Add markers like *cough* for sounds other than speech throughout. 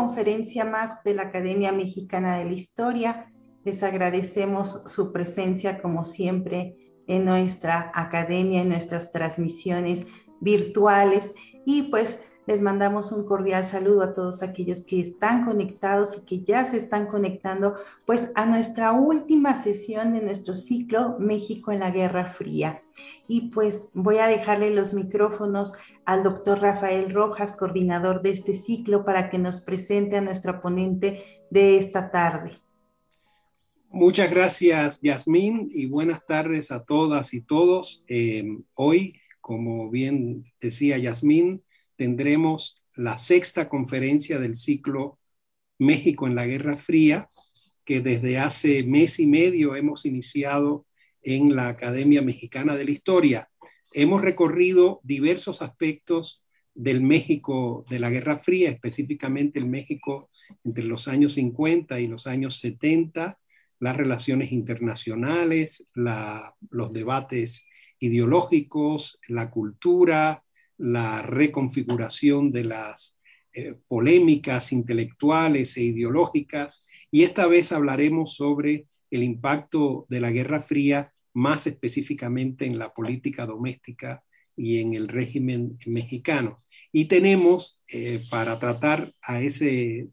conferencia más de la Academia Mexicana de la Historia. Les agradecemos su presencia, como siempre, en nuestra academia, en nuestras transmisiones virtuales. Y pues les mandamos un cordial saludo a todos aquellos que están conectados y que ya se están conectando, pues a nuestra última sesión de nuestro ciclo México en la Guerra Fría. Y pues voy a dejarle los micrófonos al doctor Rafael Rojas, coordinador de este ciclo, para que nos presente a nuestro ponente de esta tarde. Muchas gracias, Yasmín, y buenas tardes a todas y todos. Em, hoy, como bien decía Yasmín, tendremos la sexta conferencia del ciclo México en la Guerra Fría, que desde hace mes y medio hemos iniciado en la Academia Mexicana de la Historia. Hemos recorrido diversos aspectos del México de la Guerra Fría, específicamente el México entre los años 50 y los años 70, las relaciones internacionales, los debates ideológicos, la cultura, la reconfiguración de las eh, polémicas intelectuales e ideológicas. Y esta vez hablaremos sobre el impacto de la Guerra Fría, más específicamente en la política doméstica y en el régimen mexicano. Y tenemos eh, para, tratar a ese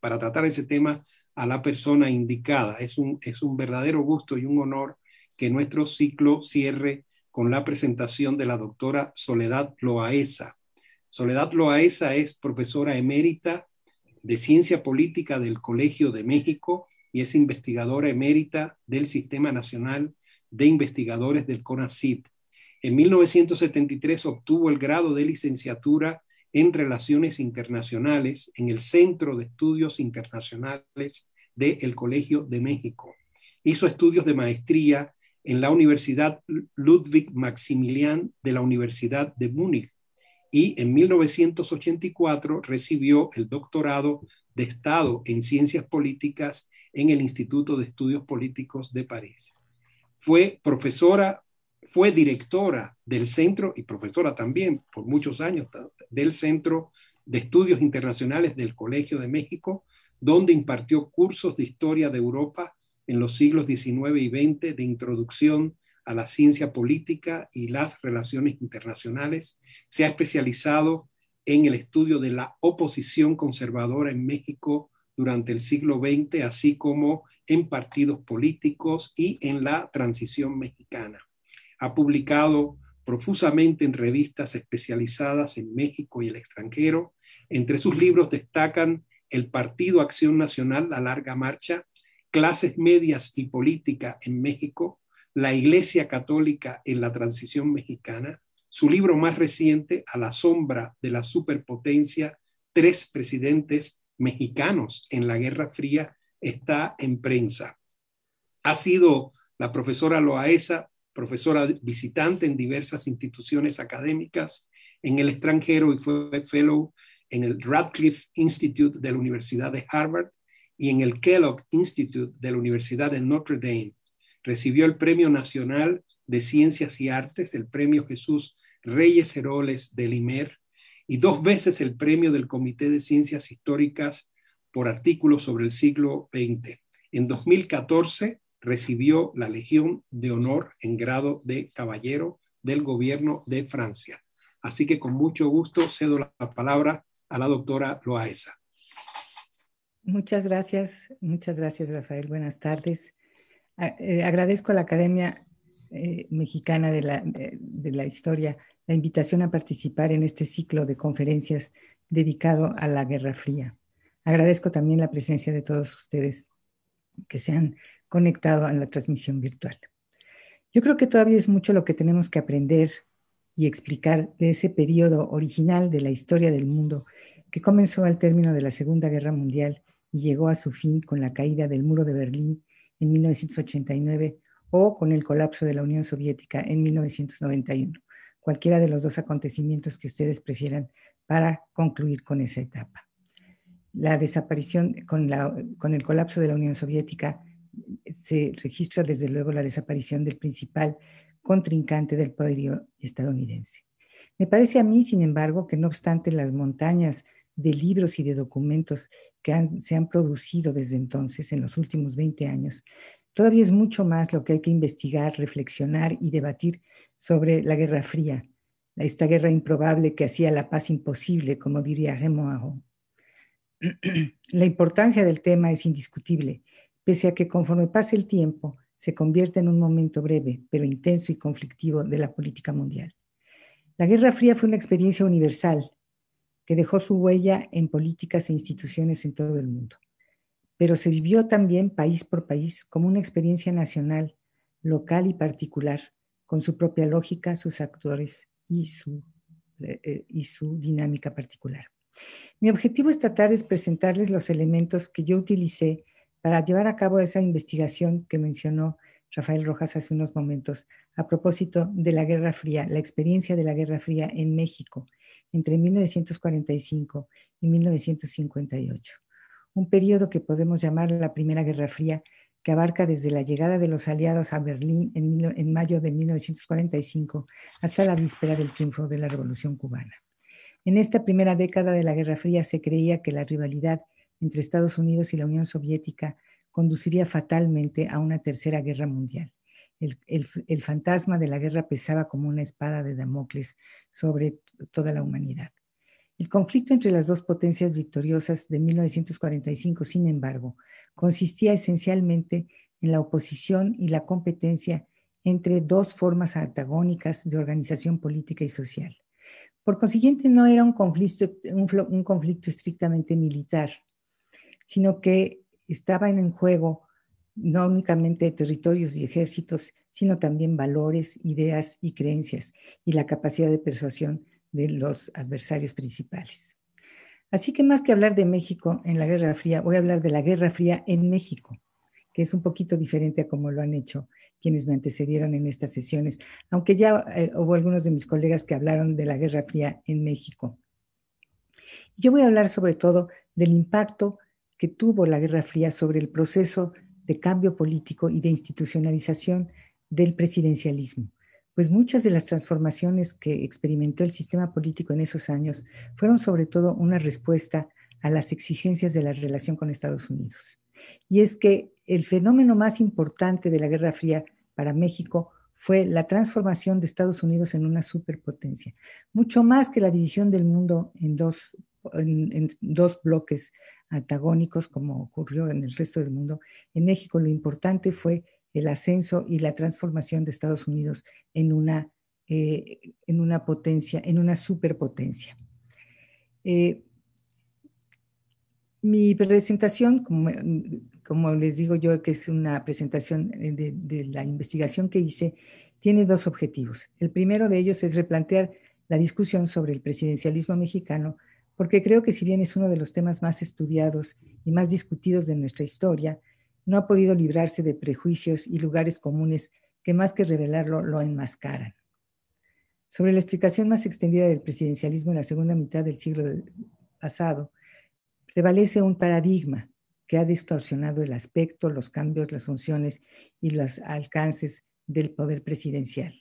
para tratar ese tema a la persona indicada. Es un, es un verdadero gusto y un honor que nuestro ciclo cierre con la presentación de la doctora Soledad Loaesa. Soledad Loaesa es profesora emérita de Ciencia Política del Colegio de México, y es investigadora emérita del Sistema Nacional de Investigadores del CONACYT. En 1973 obtuvo el grado de licenciatura en Relaciones Internacionales en el Centro de Estudios Internacionales del el Colegio de México. Hizo estudios de maestría en la Universidad Ludwig Maximilian de la Universidad de Múnich y en 1984 recibió el doctorado de Estado en Ciencias Políticas en el Instituto de Estudios Políticos de París. Fue profesora, fue directora del centro y profesora también por muchos años del Centro de Estudios Internacionales del Colegio de México, donde impartió cursos de historia de Europa en los siglos XIX y XX de introducción a la ciencia política y las relaciones internacionales. Se ha especializado en el estudio de la oposición conservadora en México durante el siglo XX, así como en partidos políticos y en la transición mexicana. Ha publicado profusamente en revistas especializadas en México y el extranjero. Entre sus libros destacan El Partido Acción Nacional, La Larga Marcha, Clases Medias y Política en México, La Iglesia Católica en la Transición Mexicana, su libro más reciente, A la Sombra de la Superpotencia, Tres Presidentes mexicanos en la Guerra Fría está en prensa. Ha sido la profesora Loaesa, profesora visitante en diversas instituciones académicas en el extranjero y fue fellow en el Radcliffe Institute de la Universidad de Harvard y en el Kellogg Institute de la Universidad de Notre Dame. Recibió el Premio Nacional de Ciencias y Artes, el Premio Jesús Reyes Heroles del IMER y dos veces el premio del Comité de Ciencias Históricas por artículos sobre el siglo XX. En 2014 recibió la Legión de Honor en grado de caballero del gobierno de Francia. Así que con mucho gusto cedo la palabra a la doctora Loaesa. Muchas gracias, muchas gracias Rafael. Buenas tardes. Eh, agradezco a la Academia eh, Mexicana de la Historia la invitación a participar en este ciclo de conferencias dedicado a la Guerra Fría. Agradezco también la presencia de todos ustedes que se han conectado a la transmisión virtual. Yo creo que todavía es mucho lo que tenemos que aprender y explicar de ese periodo original de la historia del mundo que comenzó al término de la Segunda Guerra Mundial y llegó a su fin con la caída del muro de Berlín en 1989 o con el colapso de la Unión Soviética en 1991 cualquiera de los dos acontecimientos que ustedes prefieran para concluir con esa etapa. La desaparición con, el colapso de la Unión Soviética se registra desde luego la desaparición del principal contrincante del poderío estadounidense. Me parece a mí, sin embargo, que no obstante las montañas de libros y de documentos que se han producido desde entonces, en los últimos 20 años, todavía es mucho más lo que hay que investigar, reflexionar y debatir sobre la Guerra Fría, esta guerra improbable que hacía la paz imposible, como diría Remo *clears throat* La importancia del tema es indiscutible, pese a que conforme pase el tiempo se convierte en un momento breve, pero intenso y conflictivo de la política mundial. La Guerra Fría fue una experiencia universal que dejó su huella en políticas e instituciones en todo el mundo, pero se vivió también país por país como una experiencia nacional, local y particular, con su propia lógica, sus actores y su, eh, eh, y su dinámica particular. Mi objetivo esta tarde es presentarles los elementos que yo utilicé para llevar a cabo esa investigación que mencionó Rafael Rojas hace unos momentos a propósito de la Guerra Fría, la experiencia de la Guerra Fría en México entre 1945 y 1958, un periodo que podemos llamar la Primera Guerra Fría que abarca desde la llegada de los aliados a Berlín en, mayo de 1945 hasta la víspera del triunfo de la Revolución cubana. En esta primera década de la Guerra Fría se creía que la rivalidad entre Estados Unidos y la Unión Soviética conduciría fatalmente a una tercera guerra mundial. el, fantasma de la guerra pesaba como una espada de Damocles sobre toda la humanidad. El conflicto entre las dos potencias victoriosas de 1945, sin embargo, consistía esencialmente en la oposición y la competencia entre dos formas antagónicas de organización política y social. Por consiguiente, no era un conflicto, estrictamente militar, sino que estaba en juego no únicamente territorios y ejércitos, sino también valores, ideas y creencias, y la capacidad de persuasión de los adversarios principales. Así que más que hablar de México en la Guerra Fría, voy a hablar de la Guerra Fría en México, que es un poquito diferente a como lo han hecho quienes me antecedieron en estas sesiones, aunque ya eh, hubo algunos de mis colegas que hablaron de la Guerra Fría en México. Yo voy a hablar sobre todo del impacto que tuvo la Guerra Fría sobre el proceso de cambio político y de institucionalización del presidencialismo pues muchas de las transformaciones que experimentó el sistema político en esos años fueron sobre todo una respuesta a las exigencias de la relación con Estados Unidos. Y es que el fenómeno más importante de la Guerra Fría para México fue la transformación de Estados Unidos en una superpotencia, mucho más que la división del mundo en dos, bloques antagónicos como ocurrió en el resto del mundo. En México lo importante fue el ascenso y la transformación de Estados Unidos en una, eh, en una potencia, en una superpotencia. Eh, mi presentación, como, les digo yo, que es una presentación eh, de la investigación que hice, tiene dos objetivos. El primero de ellos es replantear la discusión sobre el presidencialismo mexicano, porque creo que si bien es uno de los temas más estudiados y más discutidos de nuestra historia, no ha podido librarse de prejuicios y lugares comunes que más que revelarlo lo enmascaran. Sobre la explicación más extendida del presidencialismo en la segunda mitad del siglo pasado, prevalece un paradigma que ha distorsionado el aspecto, los cambios, las funciones y los alcances del poder presidencial.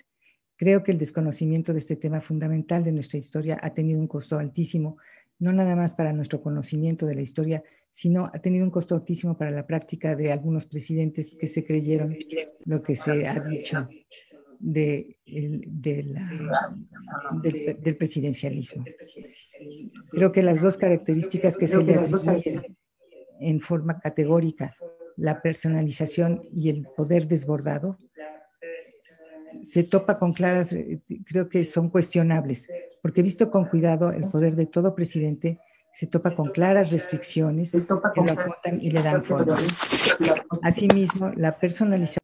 Creo que el desconocimiento de este tema fundamental de nuestra historia ha tenido un costo altísimo no nada más para nuestro conocimiento de la historia, sino ha tenido un costo altísimo para la práctica de algunos presidentes que se creyeron lo que se ha dicho del, presidencialismo. Creo que las dos características que se le en forma categórica, la personalización y el poder desbordado, se topa con claras, eh, creo que son cuestionables, porque visto con cuidado el poder de todo presidente se topa con claras restricciones que lo y le dan forma. Asimismo, la personalización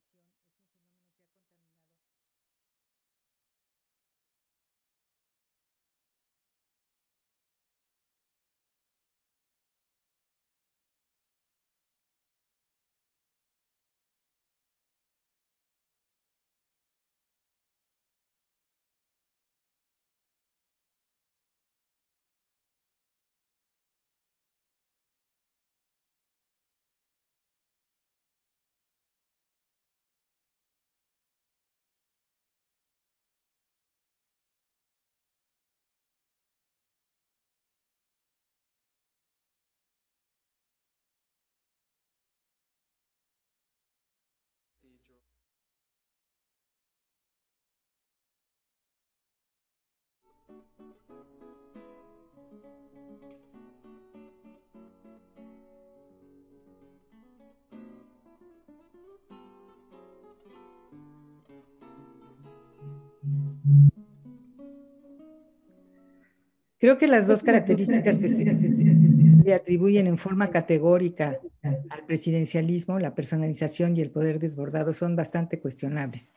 Creo que las dos características que se le atribuyen en forma categórica al presidencialismo, la personalización y el poder desbordado, son bastante cuestionables.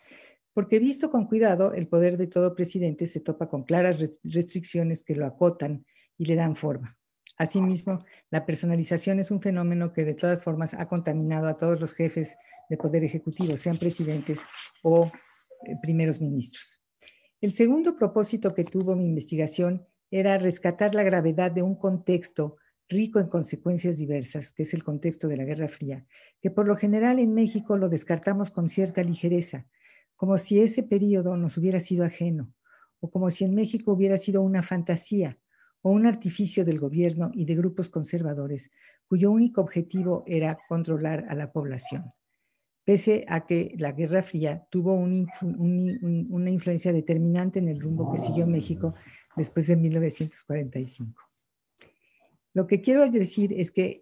Porque visto con cuidado, el poder de todo presidente se topa con claras restricciones que lo acotan y le dan forma. Asimismo, la personalización es un fenómeno que de todas formas ha contaminado a todos los jefes de poder ejecutivo, sean presidentes o eh, primeros ministros. El segundo propósito que tuvo mi investigación era rescatar la gravedad de un contexto rico en consecuencias diversas, que es el contexto de la Guerra Fría, que por lo general en México lo descartamos con cierta ligereza, como si ese periodo nos hubiera sido ajeno, o como si en México hubiera sido una fantasía o un artificio del gobierno y de grupos conservadores cuyo único objetivo era controlar a la población. Pese a que la Guerra Fría tuvo una influencia determinante en el rumbo que siguió México después de 1945. Lo que quiero decir es que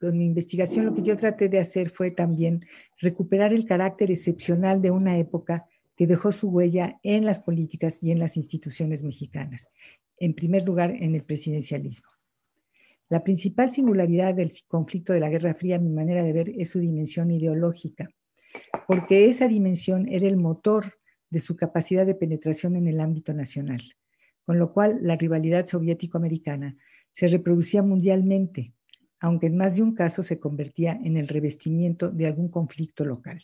con mi investigación lo que yo traté de hacer fue también recuperar el carácter excepcional de una época que dejó su huella en las políticas y en las instituciones mexicanas, en primer lugar en el presidencialismo. La principal singularidad del conflicto de la Guerra Fría, a mi manera de ver, es su dimensión ideológica, porque esa dimensión era el motor de su capacidad de penetración en el ámbito nacional con lo cual la rivalidad soviético-americana se reproducía mundialmente, aunque en más de un caso se convertía en el revestimiento de algún conflicto local.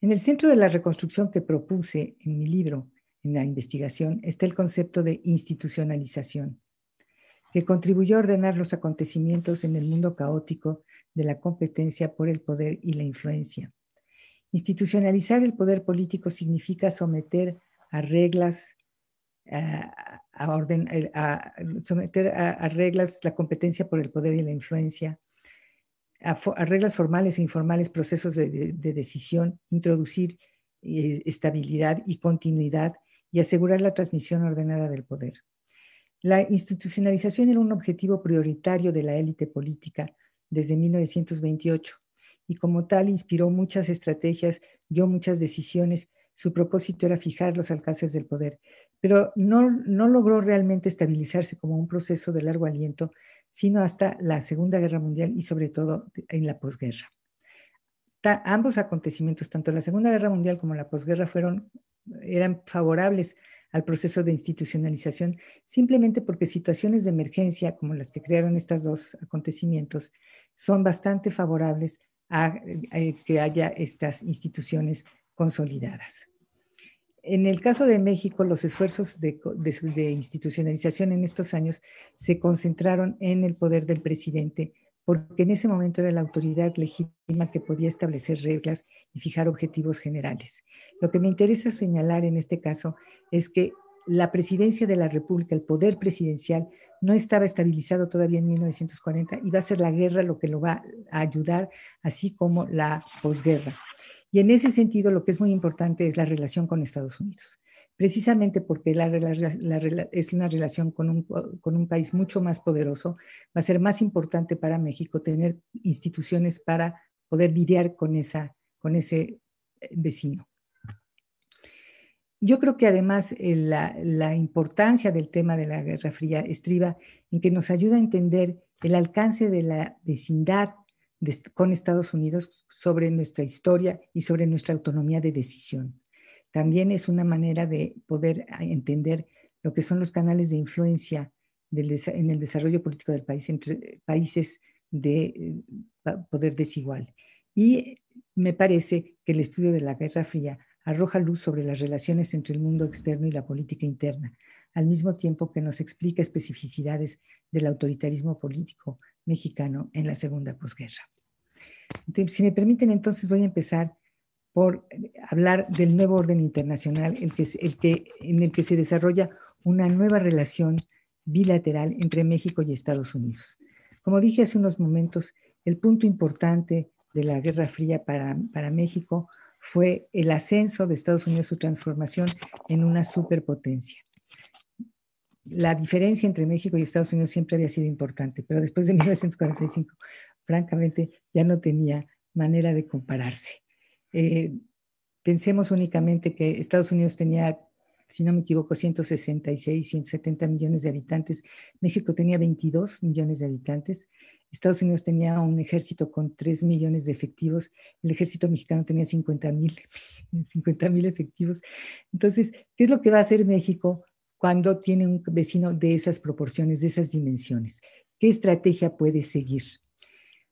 En el centro de la reconstrucción que propuse en mi libro, en la investigación, está el concepto de institucionalización, que contribuyó a ordenar los acontecimientos en el mundo caótico de la competencia por el poder y la influencia. Institucionalizar el poder político significa someter a reglas, a, orden, a someter a, reglas la competencia por el poder y la influencia, a, reglas formales e informales, procesos de, decisión, introducir eh, estabilidad y continuidad y asegurar la transmisión ordenada del poder. La institucionalización era un objetivo prioritario de la élite política desde 1928 y como tal inspiró muchas estrategias, dio muchas decisiones. Su propósito era fijar los alcances del poder pero no, logró realmente estabilizarse como un proceso de largo aliento, sino hasta la Segunda Guerra Mundial y sobre todo en la posguerra. ambos acontecimientos, tanto la Segunda Guerra Mundial como la posguerra, fueron, eran favorables al proceso de institucionalización, simplemente porque situaciones de emergencia como las que crearon estos dos acontecimientos son bastante favorables a eh, que haya estas instituciones consolidadas. En el caso de México, los esfuerzos de, institucionalización en estos años se concentraron en el poder del presidente, porque en ese momento era la autoridad legítima que podía establecer reglas y fijar objetivos generales. Lo que me interesa señalar en este caso es que la presidencia de la República, el poder presidencial, no estaba estabilizado todavía en 1940 y va a ser la guerra lo que lo va a ayudar, así como la posguerra. Y en ese sentido, lo que es muy importante es la relación con Estados Unidos, precisamente porque es una relación con un, país mucho más poderoso, va a ser más importante para México tener instituciones para poder lidiar con, esa, con ese eh, vecino. Yo creo que además eh, la, la, importancia del tema de la Guerra Fría estriba en que nos ayuda a entender el alcance de la vecindad con Estados Unidos sobre nuestra historia y sobre nuestra autonomía de decisión. También es una manera de poder ah, entender lo que son los canales de influencia en el desarrollo político del país entre países de eh, poder desigual. Y me parece que el estudio de la Guerra Fría arroja luz sobre las relaciones entre el mundo externo y la política interna, al mismo tiempo que nos explica especificidades del autoritarismo político mexicano en la segunda posguerra. Si me permiten, entonces voy a empezar por eh, hablar del nuevo orden internacional, en el que se desarrolla una nueva relación bilateral entre México y Estados Unidos. Como dije hace unos momentos, el punto importante de la Guerra Fría para México fue el ascenso de Estados Unidos, su transformación en una superpotencia la diferencia entre México y Estados Unidos siempre había sido importante, pero después de 1945, *laughs* francamente, ya no tenía manera de compararse. Eh, pensemos únicamente que Estados Unidos tenía, si no me equivoco, 166, 170 millones de habitantes, México tenía 22 millones de habitantes, Estados Unidos tenía un ejército con 3 millones de efectivos, el ejército mexicano tenía 50 mil, 50 *laughs* efectivos. Entonces, ¿qué es lo que va a hacer México? cuando tiene un vecino de esas proporciones, de esas dimensiones? ¿Qué estrategia puede seguir?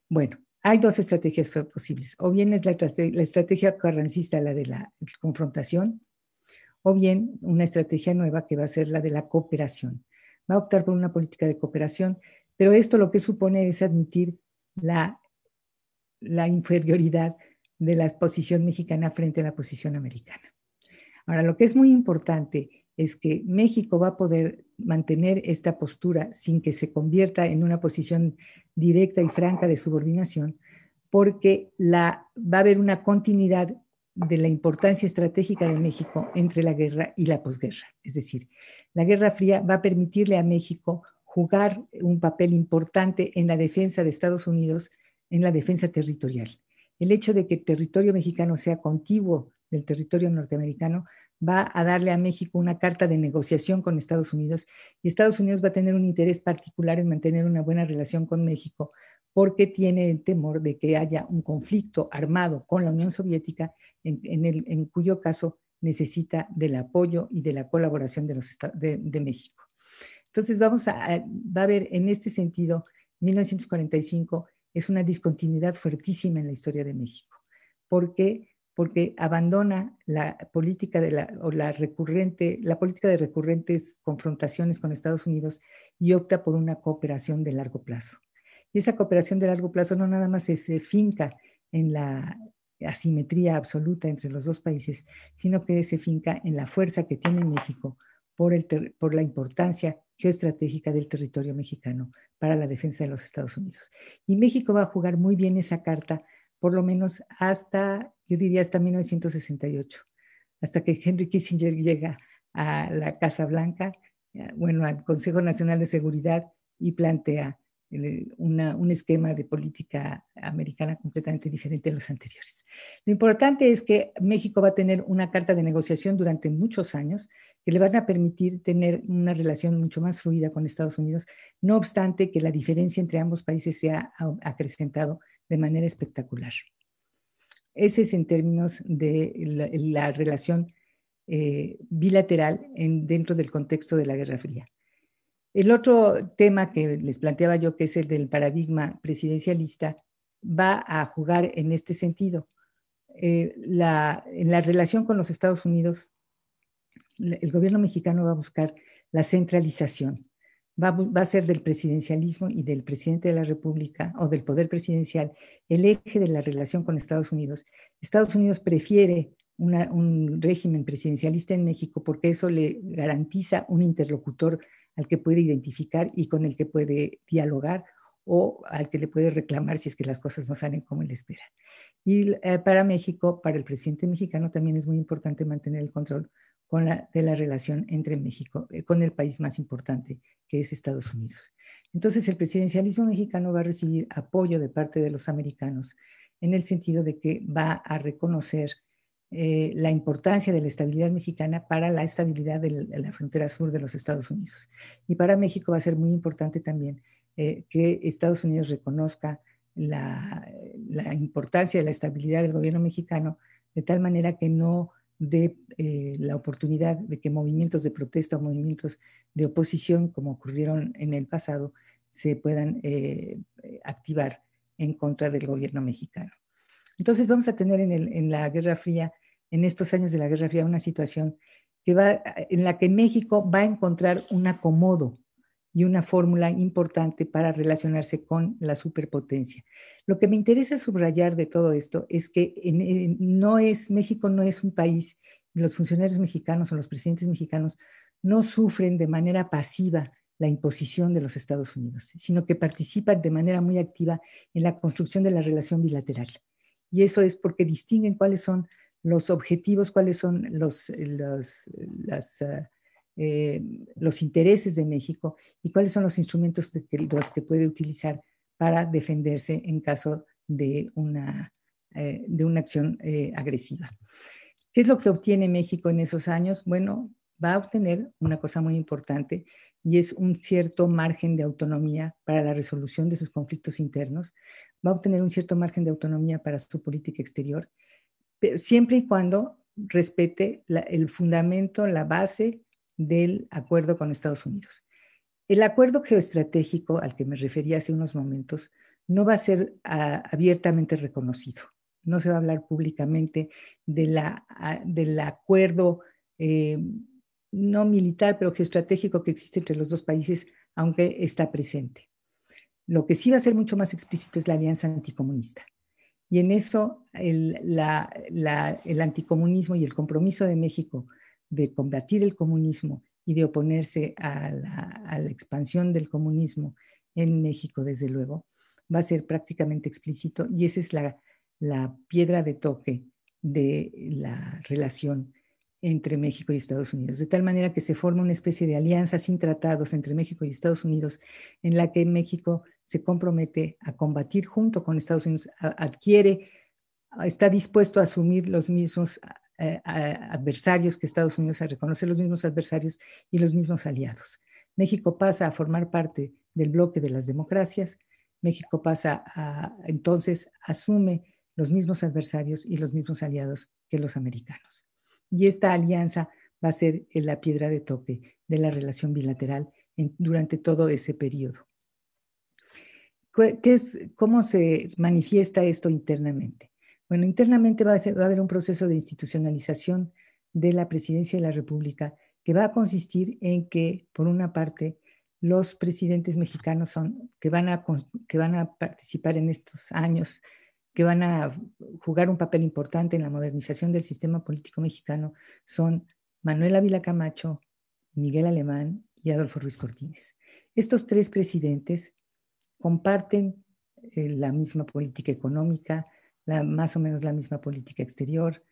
Bueno, hay dos estrategias posibles. O bien es la, estrategia carrancista, la de la confrontación, o bien una estrategia nueva que va a ser la de la cooperación. Va a optar por una política de cooperación, pero esto lo que supone es admitir la, la inferioridad de la posición mexicana frente a la posición americana. Ahora, lo que es muy importante es que México va a poder mantener esta postura sin que se convierta en una posición directa y franca de subordinación, porque va a haber una continuidad de la importancia estratégica de México entre la guerra y la posguerra. Es decir, la Guerra Fría va a permitirle a México jugar un papel importante en la defensa de Estados Unidos, en la defensa territorial. El hecho de que el territorio mexicano sea contiguo del territorio norteamericano va a darle a México una carta de negociación con Estados Unidos y Estados Unidos va a tener un interés particular en mantener una buena relación con México porque tiene el temor de que haya un conflicto armado con la Unión Soviética en, el, en cuyo caso necesita del apoyo y de la colaboración de, los, de, México. Entonces vamos va a ver en este sentido, 1945 es una discontinuidad fuertísima en la historia de México, porque porque abandona la política de la, o la recurrente, la política de recurrentes confrontaciones con Estados Unidos y opta por una cooperación de largo plazo. Y esa cooperación de largo plazo no nada más se eh, finca en la asimetría absoluta entre los dos países, sino que se finca en la fuerza que tiene México por, el por la importancia geoestratégica del territorio mexicano para la defensa de los Estados Unidos. Y México va a jugar muy bien esa carta, por lo menos hasta yo diría hasta 1968, hasta que Henry Kissinger llega a la Casa Blanca, eh, bueno, al Consejo Nacional de Seguridad y plantea eh, un esquema de política americana completamente diferente a los anteriores. Lo importante es que México va a tener una carta de negociación durante muchos años que le van a permitir tener una relación mucho más fluida con Estados Unidos, no obstante que la diferencia entre ambos países se ha acrecentado de manera espectacular. Ese es en términos de la, relación eh, bilateral dentro del contexto de la Guerra Fría. El otro tema que les planteaba yo, que es el del paradigma presidencialista, va a jugar en este sentido. Eh, en la relación con los Estados Unidos, el gobierno mexicano va a buscar la centralización va, a ser del presidencialismo y del presidente de la República o del poder presidencial el eje de la relación con Estados Unidos. Estados Unidos prefiere un régimen presidencialista en México porque eso le garantiza un interlocutor al que puede identificar y con el que puede dialogar o al que le puede reclamar si es que las cosas no salen como él espera. Y eh, para México, para el presidente mexicano también es muy importante mantener el control de la relación entre México, eh, con el país más importante, que es Estados Unidos. Entonces, el presidencialismo mexicano va a recibir apoyo de parte de los americanos en el sentido de que va a reconocer eh, la importancia de la estabilidad mexicana para la estabilidad de la frontera sur de los Estados Unidos. Y para México va a ser muy importante también eh, que Estados Unidos reconozca la, importancia de la estabilidad del gobierno mexicano, de tal manera que no de eh, la oportunidad de que movimientos de protesta, o movimientos de oposición, como ocurrieron en el pasado, se puedan eh, eh, activar en contra del gobierno mexicano. Entonces vamos a tener en, la Guerra Fría, en estos años de la Guerra Fría, una situación que va, en la que México va a encontrar un acomodo y una fórmula importante para relacionarse con la superpotencia. Lo que me interesa subrayar de todo esto es que no es, México no es un país, los funcionarios mexicanos o los presidentes mexicanos no sufren de manera pasiva la imposición de los Estados Unidos, sino que participan de manera muy activa en la construcción de la relación bilateral. Y eso es porque distinguen cuáles son los objetivos, cuáles son los, los las, ah, eh, los intereses de México y cuáles son los instrumentos que, que puede utilizar para defenderse en caso de una, eh, de una acción eh, agresiva. ¿Qué es lo que obtiene México en esos años? Bueno, va a obtener una cosa muy importante y es un cierto margen de autonomía para la resolución de sus conflictos internos, va a obtener un cierto margen de autonomía para su política exterior, siempre y cuando respete el fundamento, la base del acuerdo con Estados Unidos. El acuerdo geoestratégico al que me refería hace unos momentos no va a ser ah, abiertamente reconocido. No se va a hablar públicamente de la, ah, del acuerdo eh, no militar, pero geoestratégico que existe entre los dos países, aunque está presente. Lo que sí va a ser mucho más explícito es la alianza anticomunista. Y en eso el, el anticomunismo y el compromiso de México de combatir el comunismo y de oponerse a la, expansión del comunismo en México, desde luego, va a ser prácticamente explícito y esa es la piedra de toque de la relación entre México y Estados Unidos, de tal manera que se forma una especie de alianza sin tratados entre México y Estados Unidos, en la que México se compromete a combatir junto con Estados Unidos, adquiere, está dispuesto a asumir los mismos eh, adversarios que Estados Unidos, a reconocer los mismos adversarios y los mismos aliados. México pasa a formar parte del bloque de las democracias, México pasa a, entonces, asume los mismos adversarios y los mismos aliados que los americanos. Y esta alianza va a ser la piedra de tope de la relación bilateral durante todo ese periodo. ¿Cómo se manifiesta esto internamente? Bueno, internamente va a, haber un proceso de institucionalización de la presidencia de la República que va a consistir en que, por una parte, los presidentes mexicanos que, van a, participar en estos años, que van a jugar un papel importante en la modernización del sistema político mexicano, son Manuel Ávila Camacho, Miguel Alemán y Adolfo Ruiz Cortines. Estos tres presidentes comparten eh, la misma política económica, más o menos la misma política exterior.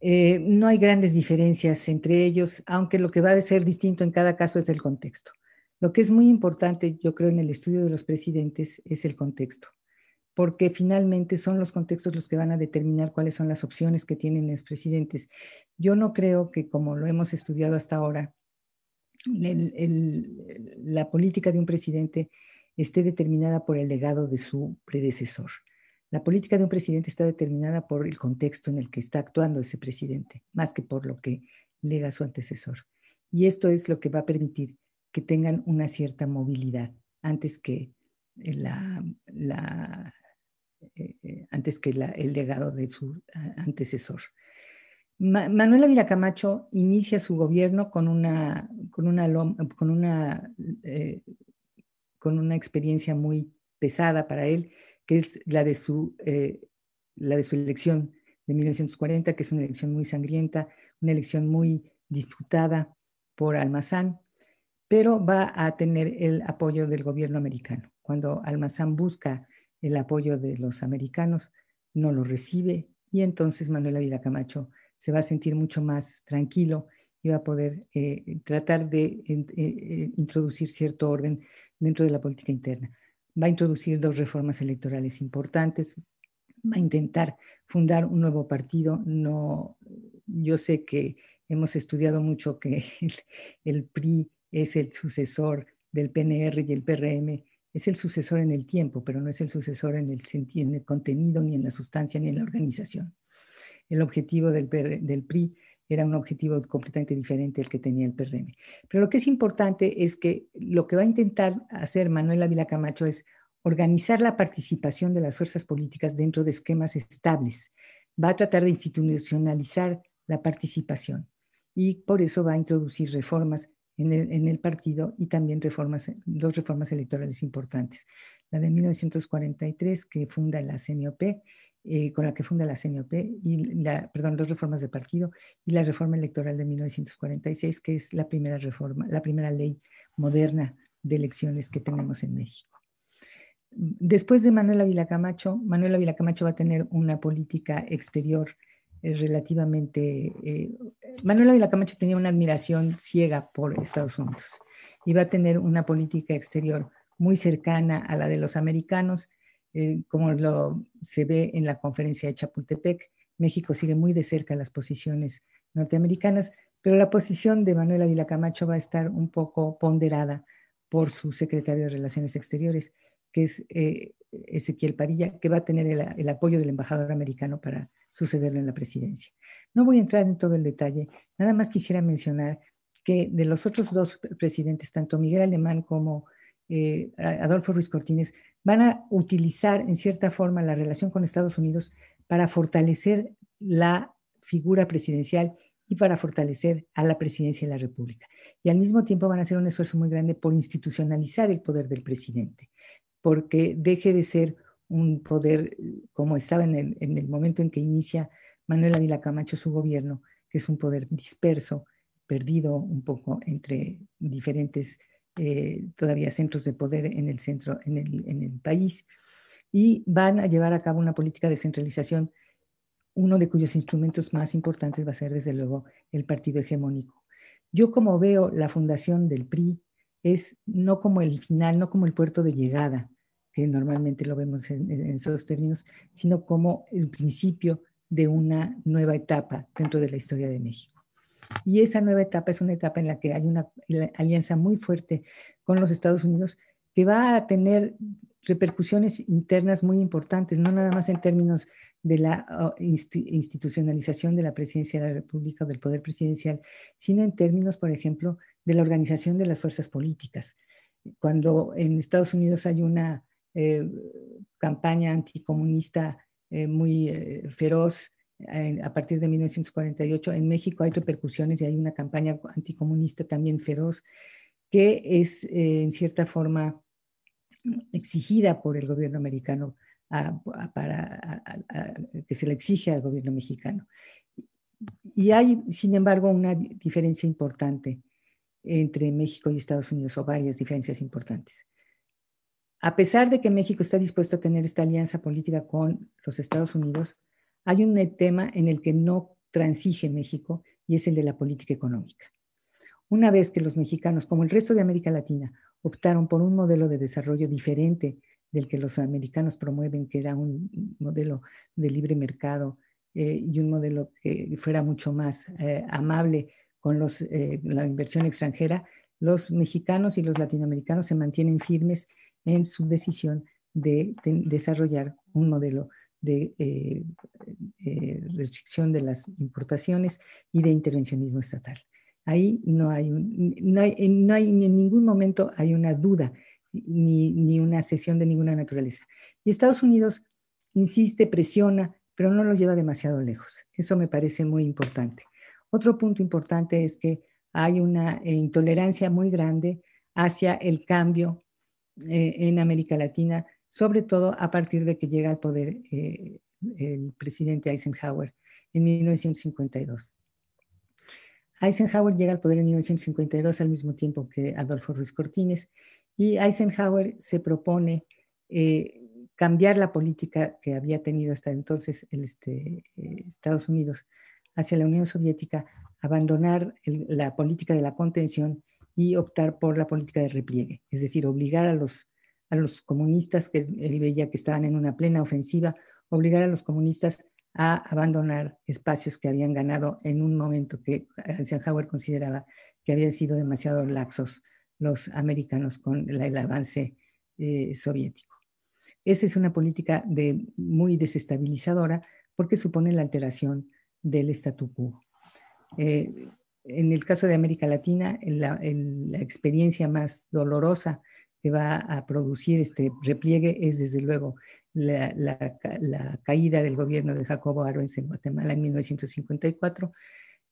Eh, no hay grandes diferencias entre ellos, aunque lo que va a ser distinto en cada caso es el contexto. Lo que es muy importante, yo creo, en el estudio de los presidentes es el contexto, porque finalmente son los contextos los que van a determinar cuáles son las opciones que tienen los presidentes. Yo no creo que, como lo hemos estudiado hasta ahora, la política de un presidente esté determinada por el legado de su predecesor. La política de un presidente está determinada por el contexto en el que está actuando ese presidente, más que por lo que lega su antecesor. Y esto es lo que va a permitir que tengan una cierta movilidad antes que, eh, eh, el legado de su eh, antecesor. Manuel Avila Camacho inicia su gobierno con una experiencia muy pesada para él, que es la de su, eh, la elección de 1940, que es una elección muy sangrienta, una elección muy disputada por Almazán, pero va a tener el apoyo del gobierno americano. Cuando Almazán busca el apoyo de los americanos, no lo recibe y entonces Manuel Ávila Camacho se va a sentir mucho más tranquilo y va a poder eh, tratar de eh, introducir cierto orden dentro de la política interna va a introducir dos reformas electorales importantes, va a intentar fundar un nuevo partido. No, yo sé que hemos estudiado mucho que el, PRI es el sucesor del PNR y el PRM, es el sucesor en el tiempo, pero no es el sucesor en el, en el contenido, ni en la sustancia, ni en la organización. El objetivo del, del PRI era un objetivo completamente diferente al que tenía el PRM. Pero lo que es importante es que lo que va a intentar hacer Manuel Ávila Camacho es organizar la participación de las fuerzas políticas dentro de esquemas estables. Va a tratar de institucionalizar la participación y por eso va a introducir reformas en el, partido y también reformas, dos reformas electorales importantes. La de 1943 que funda la CNOP eh, con la que funda la CNOP, y perdón, dos reformas de partido y la reforma electoral de 1946, que es la primera reforma, la primera ley moderna de elecciones que tenemos en México. Después de Manuela Manuel Manuela Camacho va a tener una política exterior eh, relativamente... Eh, Manuela Camacho tenía una admiración ciega por Estados Unidos y va a tener una política exterior muy cercana a la de los americanos eh, como lo se ve en la conferencia de Chapultepec, México sigue muy de cerca las posiciones norteamericanas, pero la posición de Manuel Avila Camacho va a estar un poco ponderada por su secretario de Relaciones Exteriores, que es eh, Ezequiel Padilla, que va a tener el, apoyo del embajador americano para sucederlo en la presidencia. No voy a entrar en todo el detalle, nada más quisiera mencionar que de los otros dos presidentes, tanto Miguel Alemán como eh, Adolfo Ruiz Cortines, van a utilizar en cierta forma la relación con Estados Unidos para fortalecer la figura presidencial y para fortalecer a la presidencia de la República. Y al mismo tiempo van a hacer un esfuerzo muy grande por institucionalizar el poder del presidente, porque deje de ser un poder eh, como estaba en el, momento en que inicia Manuel Ávila Camacho su gobierno, que es un poder disperso, perdido un poco entre diferentes eh, todavía centros de poder en el centro, en el, país, y van a llevar a cabo una política de centralización, uno de cuyos instrumentos más importantes va a ser, desde luego, el partido hegemónico. Yo como veo la fundación del PRI es no como el final, no como el puerto de llegada, que normalmente lo vemos en, en esos términos, sino como el principio de una nueva etapa dentro de la historia de México. Y esa nueva etapa es una etapa en la que hay una alianza muy fuerte con los Estados Unidos que va a tener repercusiones internas muy importantes, no nada más en términos de la oh, institucionalización de la presidencia de la República o del poder presidencial, sino en términos, por ejemplo, de la organización de las fuerzas políticas. Cuando en Estados Unidos hay una eh, campaña anticomunista eh, muy eh, feroz a partir de 1948 en México hay repercusiones y hay una campaña anticomunista también feroz que es eh, en cierta forma exigida por el gobierno americano para que se le exige al gobierno mexicano. Y hay, sin embargo, una diferencia importante entre México y Estados Unidos, o varias diferencias importantes. A pesar de que México está dispuesto a tener esta alianza política con los Estados Unidos, hay un tema en el que no transige México y es el de la política económica. Una vez que los mexicanos, como el resto de América Latina, optaron por un modelo de desarrollo diferente del que los americanos promueven, que era un modelo de libre mercado eh, y un modelo que fuera mucho más eh, amable con eh, la inversión extranjera, los mexicanos y los latinoamericanos se mantienen firmes en su decisión de, de desarrollar un modelo de eh, eh, restricción de las importaciones y de intervencionismo estatal. Ahí no hay, no hay, ni en ningún momento hay una duda ni, una cesión de ninguna naturaleza. Y Estados Unidos insiste, presiona, pero no lo lleva demasiado lejos. Eso me parece muy importante. Otro punto importante es que hay una eh, intolerancia muy grande hacia el cambio en América Latina sobre todo a partir de que llega al poder eh, el presidente Eisenhower en 1952. Eisenhower llega al poder en 1952 al mismo tiempo que Adolfo Ruiz Cortines y Eisenhower se propone eh, cambiar la política que había tenido hasta entonces el, este, eh, Estados Unidos hacia la Unión Soviética, abandonar la política de la contención y optar por la política de repliegue, es decir, obligar a los a los comunistas, que él veía que estaban en una plena ofensiva, obligar a los comunistas a abandonar espacios que habían ganado en un momento que Eisenhower consideraba que habían sido demasiado laxos los americanos con el avance eh, soviético. Esa es una política de, muy desestabilizadora porque supone la alteración del statu quo. Eh, en el caso de América Latina, la experiencia más dolorosa que va a producir este repliegue es desde luego la, caída del gobierno de Jacobo Arbenz en Guatemala en 1954,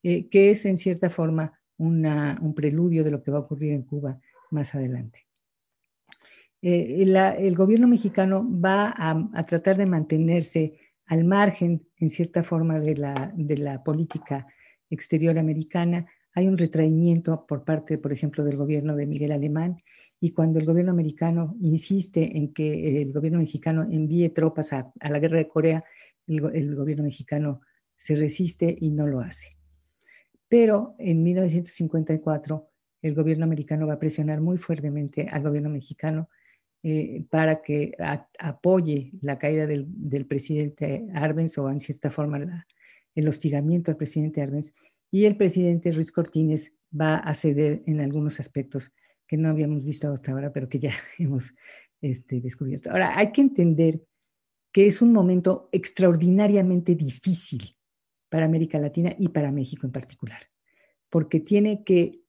eh, que es en cierta forma un preludio de lo que va a ocurrir en Cuba más adelante. Eh, el gobierno mexicano va a, tratar de mantenerse al margen, en cierta forma, de la, de la política exterior americana hay un retraimiento por parte, por ejemplo, del gobierno de Miguel Alemán y cuando el gobierno americano insiste en que el gobierno mexicano envíe tropas a, la guerra de Corea, el, gobierno mexicano se resiste y no lo hace. Pero en 1954 el gobierno americano va a presionar muy fuertemente al gobierno mexicano eh, para que apoye la caída del, presidente Arbenz o en cierta forma el hostigamiento al presidente Arbenz y el presidente Ruiz Cortines va a ceder en algunos aspectos que no habíamos visto hasta ahora, pero que ya *laughs* hemos este, descubierto. Ahora, hay que entender que es un momento extraordinariamente difícil para América Latina y para México en particular, porque tiene que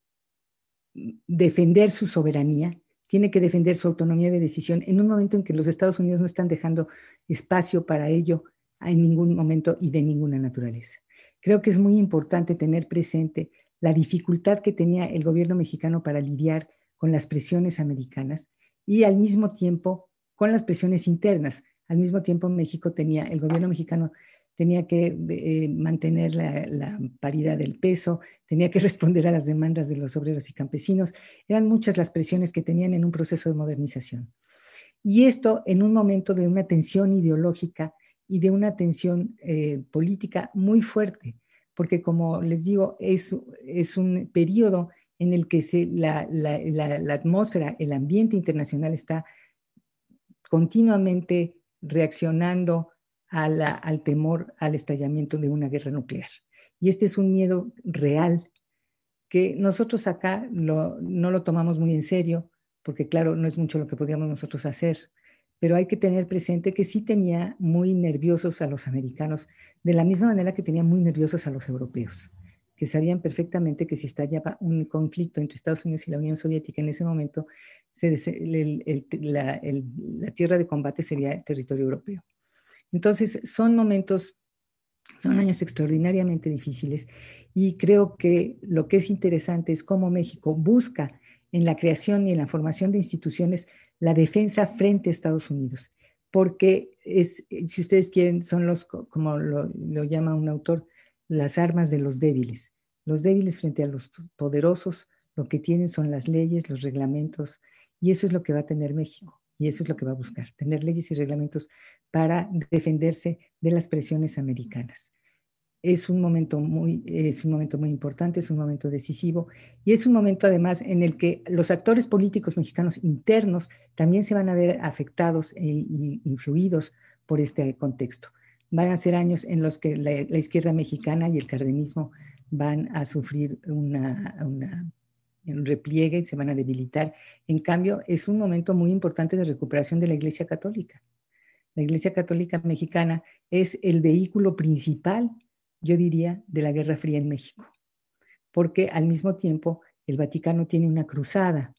defender su soberanía, tiene que defender su autonomía de decisión en un momento en que los Estados Unidos no están dejando espacio para ello en ningún momento y de ninguna naturaleza. Creo que es muy importante tener presente la dificultad que tenía el gobierno mexicano para lidiar con las presiones americanas y al mismo tiempo con las presiones internas. Al mismo tiempo México tenía, el gobierno mexicano tenía que eh, mantener la, paridad del peso, tenía que *laughs* responder a las demandas de los obreros y campesinos. Eran muchas las presiones que tenían en un proceso de modernización. Y esto en un momento de una tensión ideológica y de una tensión eh, política muy fuerte, porque como les digo, es, un periodo en el que la, atmósfera, el ambiente internacional está continuamente reaccionando al temor al estallamiento de una guerra nuclear. Y este es un miedo real que nosotros acá no lo tomamos muy en serio, porque claro, no es mucho lo que podíamos nosotros hacer, pero hay que tener presente que sí tenía muy nerviosos a los americanos, de la misma manera que tenía muy nerviosos a los europeos, que sabían perfectamente que si estallaba un conflicto entre Estados Unidos y la Unión Soviética en ese momento, la, la tierra de combate sería territorio europeo. Entonces, son momentos son años extraordinariamente difíciles y creo que lo que es interesante es cómo México busca en la creación y en la formación de instituciones la defensa frente a Estados Unidos, porque es, si ustedes quieren, son los, como lo, lo llama un autor, las armas de los débiles. Los débiles frente a los poderosos, lo que tienen son las leyes, los reglamentos, y eso es lo que va a tener México, y eso es lo que va a buscar, tener leyes y reglamentos para defenderse de las presiones americanas es un momento muy, es un momento muy importante, es un momento decisivo y es un momento además en el que los actores políticos mexicanos internos también se van a ver afectados e influidos por este contexto. Van a ser años en los que la, izquierda mexicana y el cardenismo van a sufrir una, un repliegue, se van a debilitar. En cambio, es un momento muy importante de recuperación de la Iglesia Católica. La Iglesia Católica Mexicana es el vehículo principal yo diría, de la Guerra Fría en México, porque al mismo tiempo el Vaticano tiene una cruzada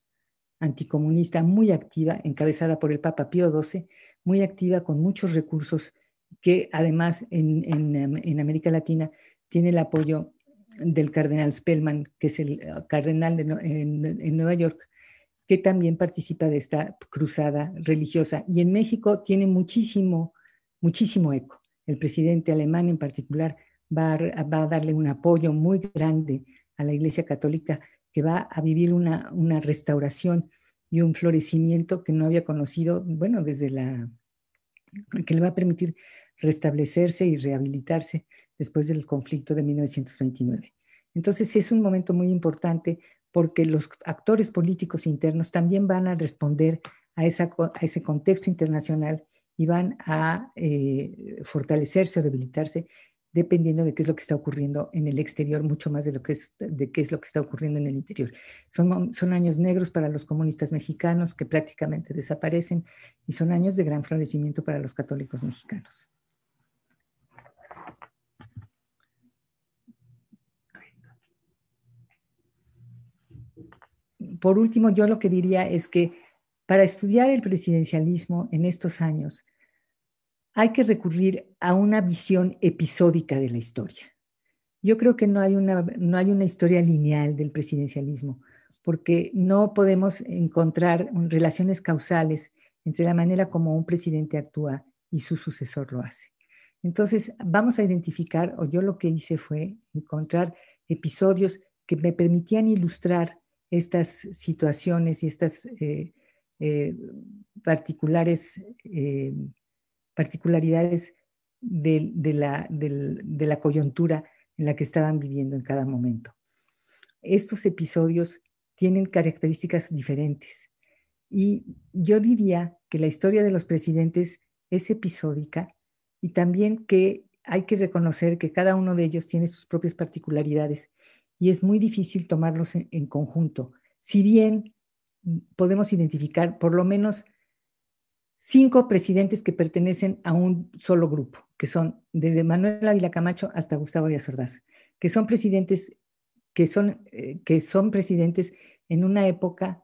anticomunista muy activa, encabezada por el Papa Pío XII, muy activa con muchos recursos que además em, en, América Latina tiene el apoyo del cardenal Spellman, que es el eh, cardenal en Nueva York, que también participa de esta cruzada religiosa. Y en México tiene muchísimo, muchísimo eco. El presidente alemán en particular va a, darle un apoyo muy grande a la Iglesia Católica, que va a vivir una, una restauración y un florecimiento que no había conocido, bueno, desde la, que le va a permitir restablecerse y rehabilitarse después del conflicto de 1929. Entonces es un momento muy importante porque los actores políticos internos también van a responder a, esa, ese contexto internacional y van a eh, fortalecerse o debilitarse dependiendo de qué es lo que está ocurriendo en el exterior, mucho más de, lo que es, de qué es lo que está ocurriendo en el interior. Son, son años negros para los comunistas mexicanos que prácticamente desaparecen y son años de gran florecimiento para los católicos mexicanos. Por último, yo lo que diría es que para estudiar el presidencialismo en estos años, hay que recurrir a una visión episódica de la historia. Yo creo que no hay una, no hay una historia lineal del presidencialismo, porque no podemos encontrar relaciones causales entre la manera como un presidente actúa y su sucesor lo hace. Entonces, vamos a identificar, o yo lo que hice fue encontrar episodios que me permitían ilustrar estas situaciones y estas eh, eh, particulares eh, particularidades de, la, coyuntura en la que estaban viviendo en cada momento. Estos episodios tienen características diferentes y yo diría que la historia de los presidentes es episódica y también que hay que reconocer que cada uno de ellos tiene sus propias particularidades y es muy difícil tomarlos en conjunto. Si bien podemos identificar por lo menos cinco presidentes que pertenecen a un solo grupo, que son desde Manuel Ávila Camacho hasta Gustavo Díaz Ordaz, que son presidentes que son, eh, que son presidentes en una época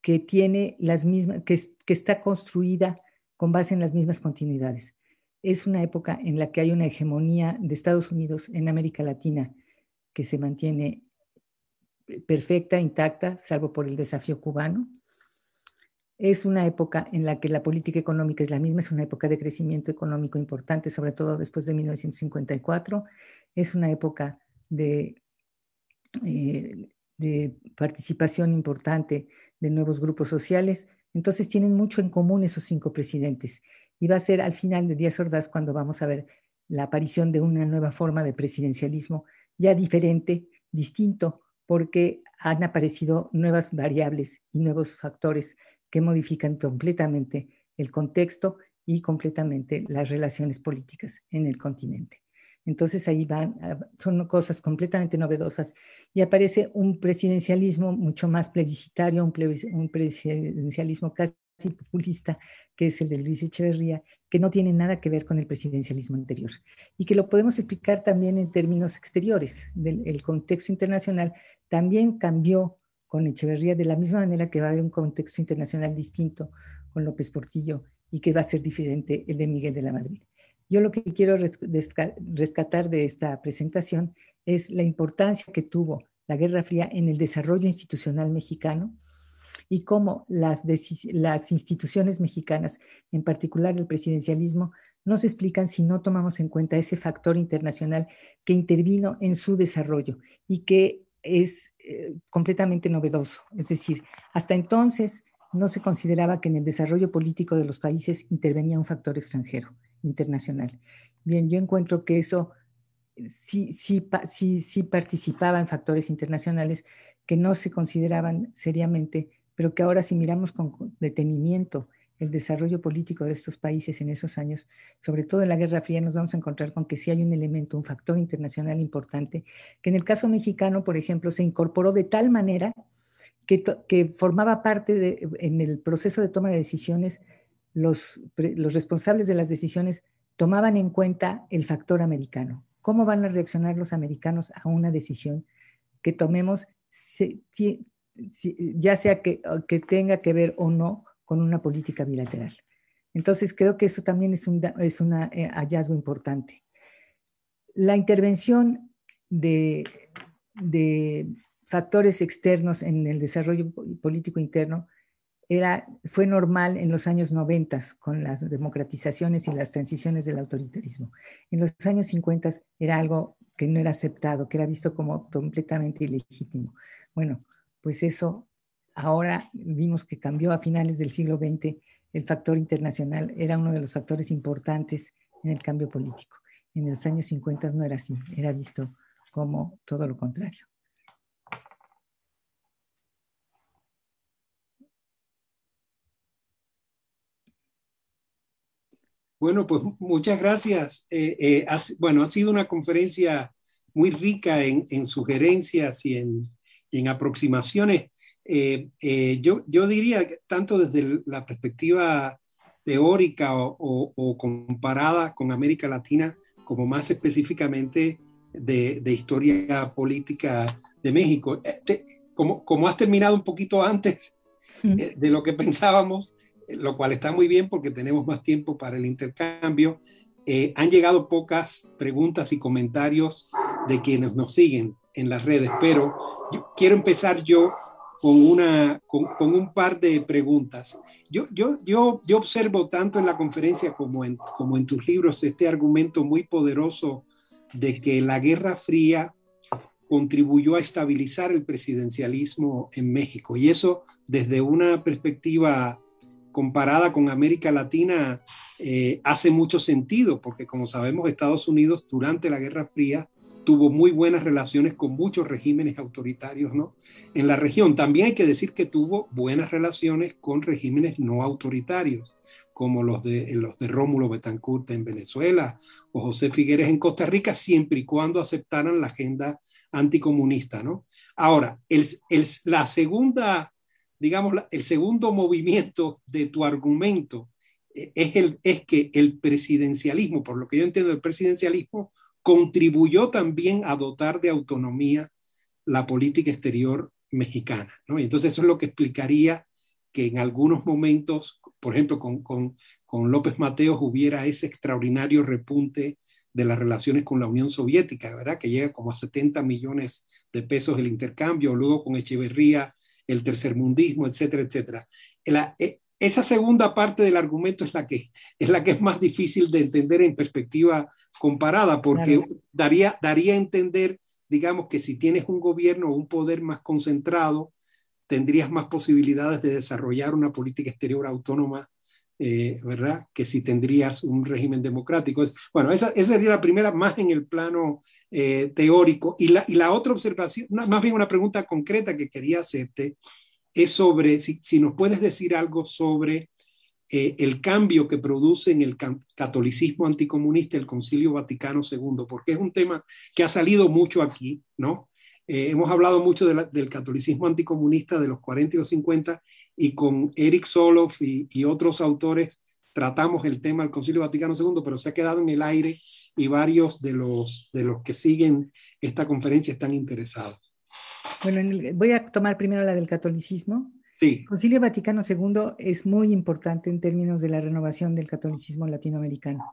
que tiene las mismas, que, que está construida con base en las mismas continuidades. Es una época en la que hay una hegemonía de Estados Unidos en América Latina que se mantiene eh, perfecta, intacta, salvo por el desafío cubano, es una época en la que la política económica es la misma, es una época de crecimiento económico importante, sobre todo después de 1954, es una época eh, de, participación importante de nuevos grupos sociales. Entonces tienen mucho en común esos cinco presidentes. Y va a ser al final de Díaz Ordaz cuando vamos a ver la aparición de una nueva forma de presidencialismo, ya diferente, distinto, porque han aparecido nuevas variables y nuevos factores que modifican completamente el contexto y completamente las relaciones políticas en el continente. Entonces ahí van, ah, son cosas completamente novedosas y aparece un presidencialismo mucho más plebiscitario, un, presidencialismo casi populista, que es el de Luis Echeverría, que no tiene nada que ver con el presidencialismo anterior y que lo podemos explicar también en términos exteriores. Del, el contexto internacional también cambió con Echeverría, de la misma manera que va a haber un contexto internacional distinto con López Portillo y que va a ser diferente el de Miguel de la Madrid. Yo lo que quiero rescatar de esta presentación es la importancia que tuvo la Guerra Fría en el desarrollo institucional mexicano y cómo las, las instituciones mexicanas, en particular el presidencialismo, no se explican si no tomamos en cuenta ese factor internacional que intervino en su desarrollo y que es eh, completamente novedoso. Es decir, hasta entonces no se consideraba que en el desarrollo político de los países intervenía un factor extranjero, internacional. Bien, yo encuentro que eso eh, sí, sí, sí, sí participaban factores internacionales que no se consideraban seriamente, pero que ahora si miramos con detenimiento el desarrollo político de estos países en esos años, sobre todo en la Guerra Fría, nos vamos a encontrar con que sí hay un elemento, un factor internacional importante, que en el caso mexicano, por ejemplo, se incorporó de tal manera que, formaba parte de, en el proceso de toma de decisiones, los, los responsables de las decisiones tomaban en cuenta el factor americano. ¿Cómo van a reaccionar los americanos a una decisión que tomemos, ya sea que, que tenga que ver o no con una política bilateral. Entonces, creo que eso también es un, es un eh, hallazgo importante. La intervención de, de, factores externos en el desarrollo político interno era, fue normal en los años 90 con las democratizaciones y las transiciones del autoritarismo. En los años 50 era algo que no era aceptado, que era visto como completamente ilegítimo. Bueno, pues eso Ahora vimos que cambió a finales del siglo XX. El factor internacional era uno de los factores importantes en el cambio político. En los años 50 no era así, era visto como todo lo contrario. Bueno, pues muchas gracias. Eh, eh, bueno, ha sido una conferencia muy rica en, sugerencias y en aproximaciones. Eh, eh, yo, yo, diría que tanto desde la perspectiva teórica o, comparada con América Latina, como más específicamente de, historia política de México. Este, como, como has terminado un poquito antes de lo que pensábamos, lo cual está muy bien porque tenemos más tiempo para el intercambio, han llegado pocas preguntas y comentarios de quienes nos siguen en las redes, pero quiero empezar yo con, una, con, un par de preguntas. Yo, yo, yo, yo observo tanto en la conferencia como en, como en tus libros este argumento muy poderoso de que la Guerra Fría contribuyó a estabilizar el presidencialismo en México. Y eso desde una perspectiva comparada con América Latina eh, hace mucho sentido, porque como sabemos Estados Unidos durante la Guerra Fría tuvo muy buenas relaciones con muchos regímenes autoritarios ¿no? en la región. También hay que decir que tuvo buenas relaciones con regímenes no autoritarios, como los de, los de Rómulo Betancourt en Venezuela o José Figueres en Costa Rica, siempre y cuando aceptaran la agenda anticomunista. ¿no? Ahora, el, la segunda, digamos, el segundo movimiento de tu argumento eh, es, el, es que el presidencialismo, por lo que yo entiendo, el presidencialismo contribuyó también a dotar de autonomía la política exterior mexicana. ¿no? Y entonces eso es lo que explicaría que en algunos momentos, por ejemplo, con, López Mateos hubiera ese extraordinario repunte de las relaciones con la Unión Soviética, ¿verdad? Que llega como a 70 millones de pesos el intercambio, luego con Echeverría, el tercermundismo, etcétera, etcétera. La, eh, esa segunda parte del argumento es la que es, la que es más difícil de entender en perspectiva comparada, porque daría, daría a entender, digamos, que si tienes un gobierno o un poder más concentrado, tendrías más posibilidades de desarrollar una política exterior autónoma, eh, ¿verdad? Que si tendrías un régimen democrático. Bueno, esa, sería la primera, más en el plano eh, teórico. Y la, y la otra observación, más bien una pregunta concreta que quería hacerte, es sobre, si, nos puedes decir algo sobre eh, el cambio que produce en el catolicismo anticomunista el Concilio Vaticano II, porque es un tema que ha salido mucho aquí, ¿no? Eh, hemos hablado mucho del catolicismo anticomunista de los 40 y los 50 y con Eric Soloff y, y, otros autores tratamos el tema del Concilio Vaticano II, pero se ha quedado en el aire y varios de los, de los que siguen esta conferencia están interesados. Bueno, voy a tomar primero la del catolicismo. Sí. Concilio Vaticano II es muy importante en términos de la renovación del catolicismo latinoamericano.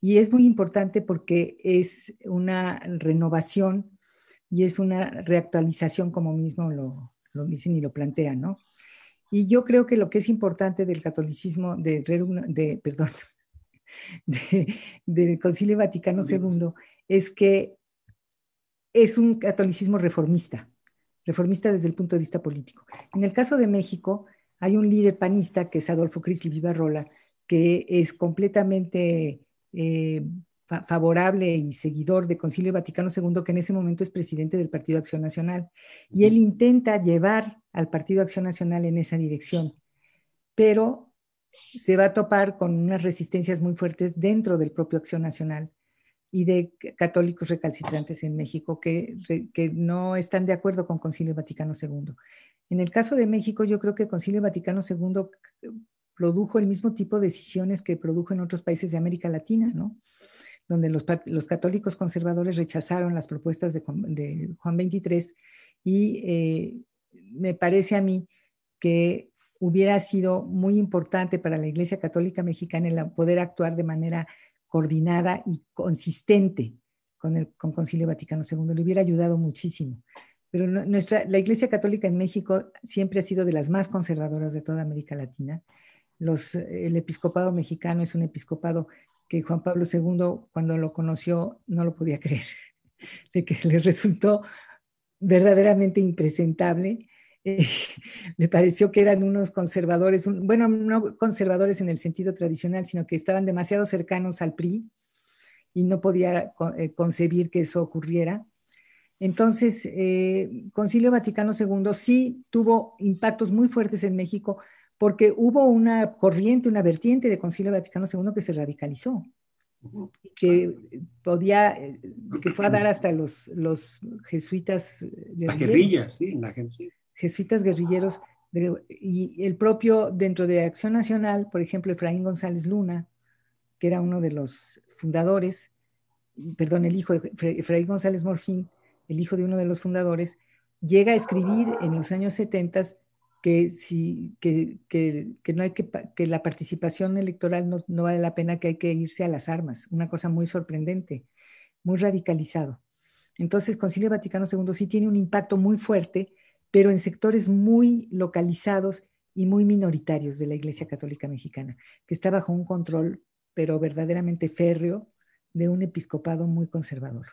Y es muy importante porque es una renovación y es una reactualización, como mismo lo, dicen y lo plantean, ¿no? Y yo creo que lo que es importante del catolicismo, de, de perdón, *laughs* del Concilio Vaticano II, es que es un catolicismo reformista reformista desde el punto de vista político. En el caso de México, hay un líder panista que es Adolfo Crisli Vivarrola, que es completamente eh, favorable y seguidor de Concilio Vaticano II, que en ese momento es presidente del Partido Acción Nacional. Y él intenta llevar al Partido Acción Nacional en esa dirección, pero se va a topar con unas resistencias muy fuertes dentro del propio Acción Nacional y de católicos recalcitrantes en México que, no están de acuerdo con Concilio Vaticano II. En el caso de México, yo creo que Concilio Vaticano II produjo el mismo tipo de decisiones que produjo en otros países de América Latina, ¿no? donde los, católicos conservadores rechazaron las propuestas de, Juan XXIII y eh, me parece a mí que hubiera sido muy importante para la Iglesia Católica Mexicana el poder actuar de manera coordinada y consistente con el Concilio Vaticano II. Le hubiera ayudado muchísimo. Pero nuestra, la Iglesia Católica en México siempre ha sido de las más conservadoras de toda América Latina. Los, el episcopado mexicano es un episcopado que Juan Pablo II, cuando lo conoció, no lo podía *laughs* creer, de que le resultó verdaderamente impresentable eh, *laughs* me pareció que eran unos conservadores, bueno, no conservadores en el sentido tradicional, sino que estaban demasiado cercanos al PRI y no podía eh, concebir que eso ocurriera. Entonces, eh, Concilio Vaticano II sí tuvo impactos muy fuertes en México porque hubo una corriente, una vertiente de Concilio Vaticano II que se radicalizó, que podía, que fue a dar hasta los, jesuitas. la guerrillas, sí, la gente jesuitas guerrilleros, y el propio, dentro de Acción Nacional, por ejemplo, Efraín González Luna, que era uno de los fundadores, perdón, el hijo de Efraín González Morfín, el hijo de uno de los fundadores, llega a escribir en los años 70 que, si, que, no hay que, que la participación electoral no, no, vale la pena, que hay que irse a las armas, una cosa muy sorprendente, muy radicalizado. Entonces, Concilio Vaticano II sí tiene un impacto muy fuerte pero en sectores muy localizados y muy minoritarios de la Iglesia Católica Mexicana, que está bajo un control, pero verdaderamente férreo, de un episcopado muy conservador.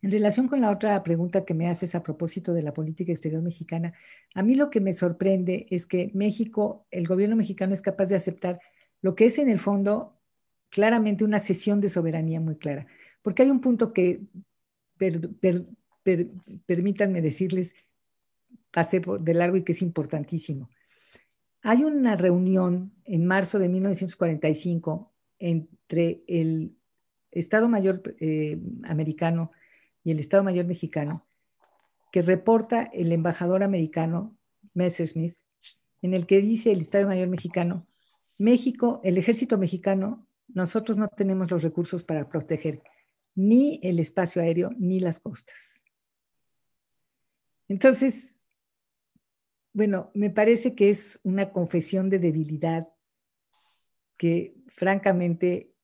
En relación con la otra pregunta que me haces a propósito de la política exterior mexicana, a mí lo que me sorprende es que México, el gobierno mexicano es capaz de aceptar lo que es en el fondo claramente una cesión de soberanía muy clara, porque hay un punto que, permítanme decirles, pasé de largo y que es importantísimo. Hay una reunión en marzo de 1945 entre el Estado Mayor eh, americano y el Estado Mayor mexicano que reporta el embajador americano Messersmith, en el que dice el Estado Mayor mexicano, México, el ejército mexicano, nosotros no tenemos los recursos para proteger ni el espacio aéreo ni las costas. Entonces, bueno, me parece que es una confesión de debilidad que francamente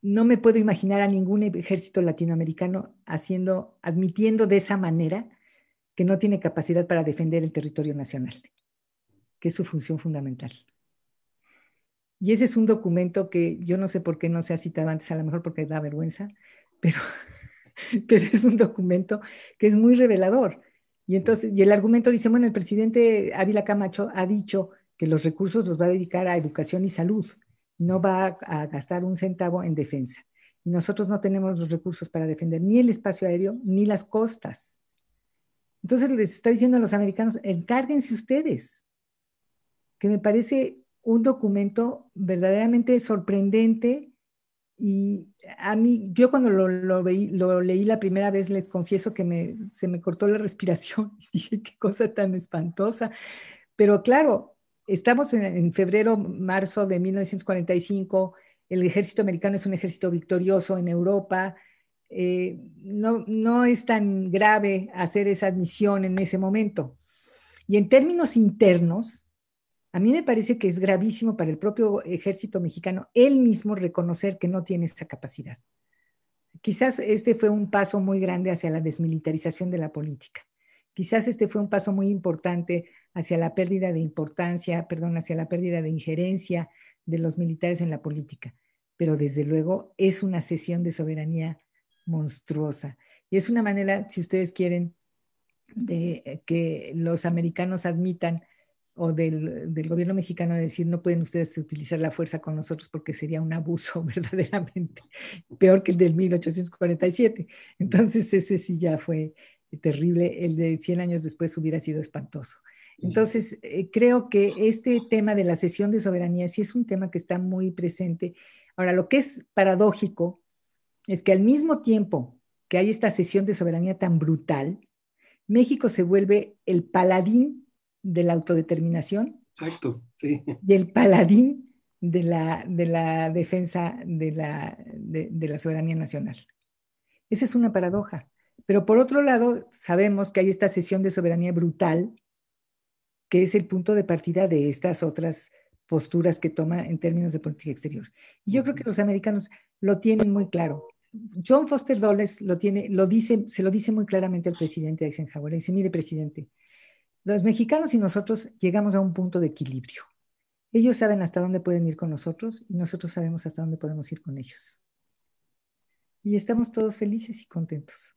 no me puedo imaginar a ningún ejército latinoamericano haciendo, admitiendo de esa manera que no tiene capacidad para defender el territorio nacional, que es su función fundamental. Y ese es un documento que yo no sé por qué no se ha citado antes, a lo mejor porque da vergüenza, pero, *laughs* pero es un documento que es muy revelador. Y entonces, el argumento dice, bueno, el presidente Ávila Camacho ha dicho que los recursos los va a dedicar a educación y salud, no va a gastar un centavo en defensa. Y nosotros no tenemos los recursos para defender ni el espacio aéreo ni las costas. Entonces les está diciendo a los americanos, encárguense ustedes, que me parece un documento verdaderamente sorprendente y a mí, yo cuando lo, leí la primera vez, les confieso que se me cortó la *laughs* respiración. dije, qué cosa tan espantosa. Pero claro, estamos en, febrero, marzo de 1945. El ejército americano es un ejército victorioso en Europa. Eh, no, no, es tan grave hacer esa admisión en ese momento. Y en términos internos, a mí me parece que es gravísimo para el propio ejército mexicano él mismo reconocer que no tiene esa capacidad. Quizás este fue un paso muy grande hacia la desmilitarización de la política. Quizás este fue un paso muy importante hacia la pérdida de importancia, perdón, hacia la pérdida de injerencia de los militares en la política. Pero desde luego es una cesión de soberanía monstruosa. Y es una manera, si ustedes quieren, de que los americanos admitan o del, gobierno mexicano de decir no pueden ustedes utilizar la fuerza con nosotros porque sería un abuso *laughs* verdaderamente peor que el del 1847. Entonces ese sí ya fue terrible, el de 100 años después hubiera sido espantoso. Entonces eh, creo que este tema de la cesión de soberanía sí es un tema que está muy presente. Ahora, lo que es paradójico es que al mismo tiempo que hay esta cesión de soberanía tan brutal, México se vuelve el paladín de la autodeterminación. Exacto, Y el paladín de la, de la defensa de la, de, la soberanía nacional. Esa es una paradoja. Pero por otro lado, sabemos que hay esta sesión de soberanía brutal, que es el punto de partida de estas otras posturas que toma en términos de política exterior. Y yo creo que los americanos lo tienen muy claro. John Foster Dulles lo tiene, lo dice, se lo dice muy claramente al presidente Eisenhower. dice, mire, presidente, los mexicanos y nosotros llegamos a un punto de equilibrio. Ellos saben hasta dónde pueden ir con nosotros y nosotros sabemos hasta dónde podemos ir con ellos. Y estamos todos felices y contentos.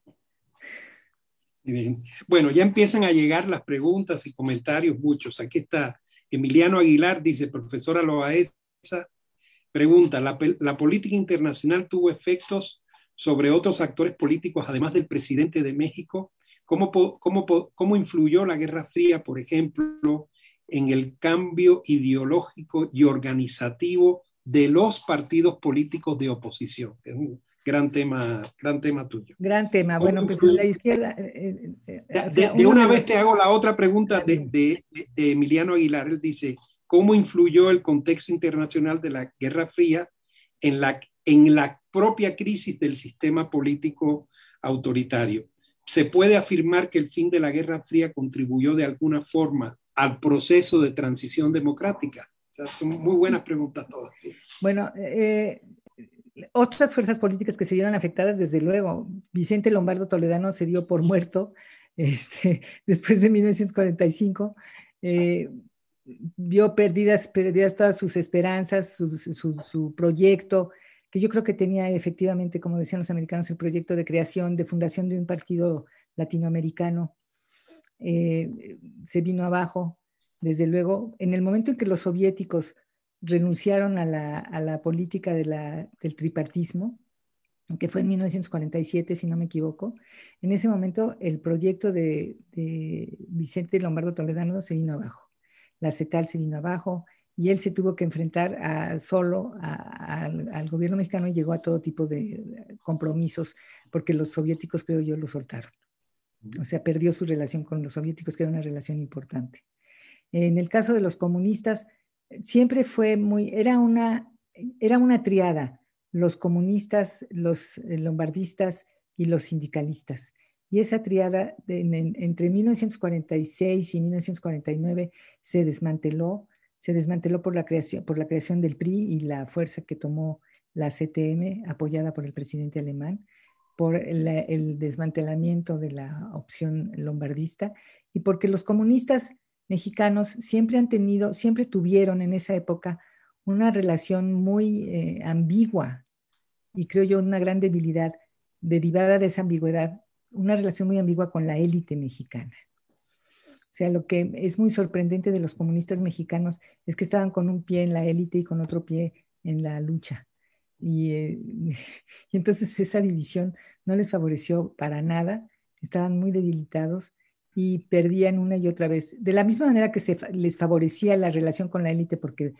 Bien. Bueno, ya empiezan a llegar las preguntas y comentarios muchos. Aquí está Emiliano Aguilar, dice, profesora Loaesa, pregunta, ¿la, política internacional tuvo efectos sobre otros actores políticos, además del presidente de México? ¿Cómo, cómo, influyó la Guerra Fría, por ejemplo, en el cambio ideológico y organizativo de los partidos políticos de oposición? Es un gran tema, gran tema tuyo. Gran tema. Bueno, pues la izquierda... Eh, eh, eh, de, una vez te hago la otra pregunta Desde Emiliano Aguilar. Él dice, ¿cómo influyó el contexto internacional de la Guerra Fría en la, en la propia crisis del sistema político autoritario? se puede afirmar que el fin de la Guerra Fría contribuyó de alguna forma al proceso de transición democrática? son muy buenas preguntas todas. Bueno, eh, otras fuerzas políticas que se vieron afectadas, desde luego, Vicente Lombardo Toledano se dio por muerto *laughs* este, después de 1945. Eh, vio perdidas, todas sus esperanzas, su, su proyecto, que yo creo que tenía efectivamente, como decían los americanos, el proyecto de creación, de fundación de un partido latinoamericano. Eh, se vino abajo, desde luego, en el momento en que los soviéticos renunciaron a la, a la política del tripartismo, que fue en 1947, si no me equivoco, en ese momento el proyecto de, de Vicente Lombardo Toledano se vino abajo, la CETAL se vino abajo, y él se tuvo que enfrentar ah, solo al, gobierno mexicano y llegó a todo tipo de compromisos, porque los soviéticos, creo yo, lo soltaron. O sea, perdió su relación con los soviéticos, que era una relación importante. En el caso de los comunistas, siempre fue muy, era una, era una triada, los comunistas, los eh, lombardistas y los sindicalistas. Y esa triada entre 1946 y 1949 se desmanteló se desmanteló por la, creación, por la creación del PRI y la fuerza que tomó la CTM, apoyada por el presidente alemán, por el, desmantelamiento de la opción lombardista y porque los comunistas mexicanos siempre han tenido, siempre tuvieron en esa época una relación muy eh, ambigua y creo yo una gran debilidad derivada de esa ambigüedad, una relación muy ambigua con la élite mexicana. O sea, lo que es muy sorprendente de los comunistas mexicanos es que estaban con un pie en la élite y con otro pie en la lucha. Y, eh, *laughs* entonces esa división no les favoreció para nada, estaban muy debilitados y perdían una y otra vez. De la misma manera que se, les favorecía la relación con la élite porque,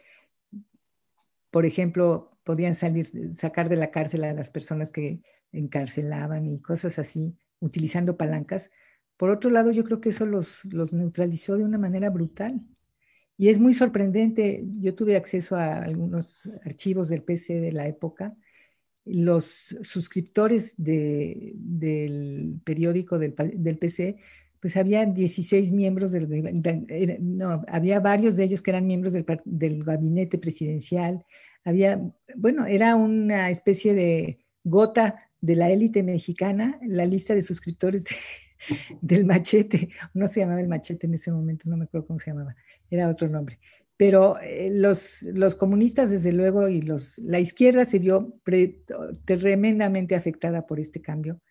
por ejemplo, podían salir, sacar de la cárcel a las personas que encarcelaban y cosas así, utilizando palancas, por otro lado, yo creo que eso los, neutralizó de una manera brutal. Y es muy sorprendente, yo tuve acceso a algunos archivos del PC de la época, los suscriptores del periódico del, PC, pues había 16 miembros del, no, había varios de ellos que eran miembros del, del, gabinete presidencial, había, bueno, era una especie de gota de la élite mexicana, la lista de suscriptores de, *laughs* del machete, no se llamaba el machete en ese momento, no me acuerdo cómo se llamaba, era otro nombre. Pero eh, los, los comunistas, desde luego, y los, la izquierda se vio tremendamente afectada por este cambio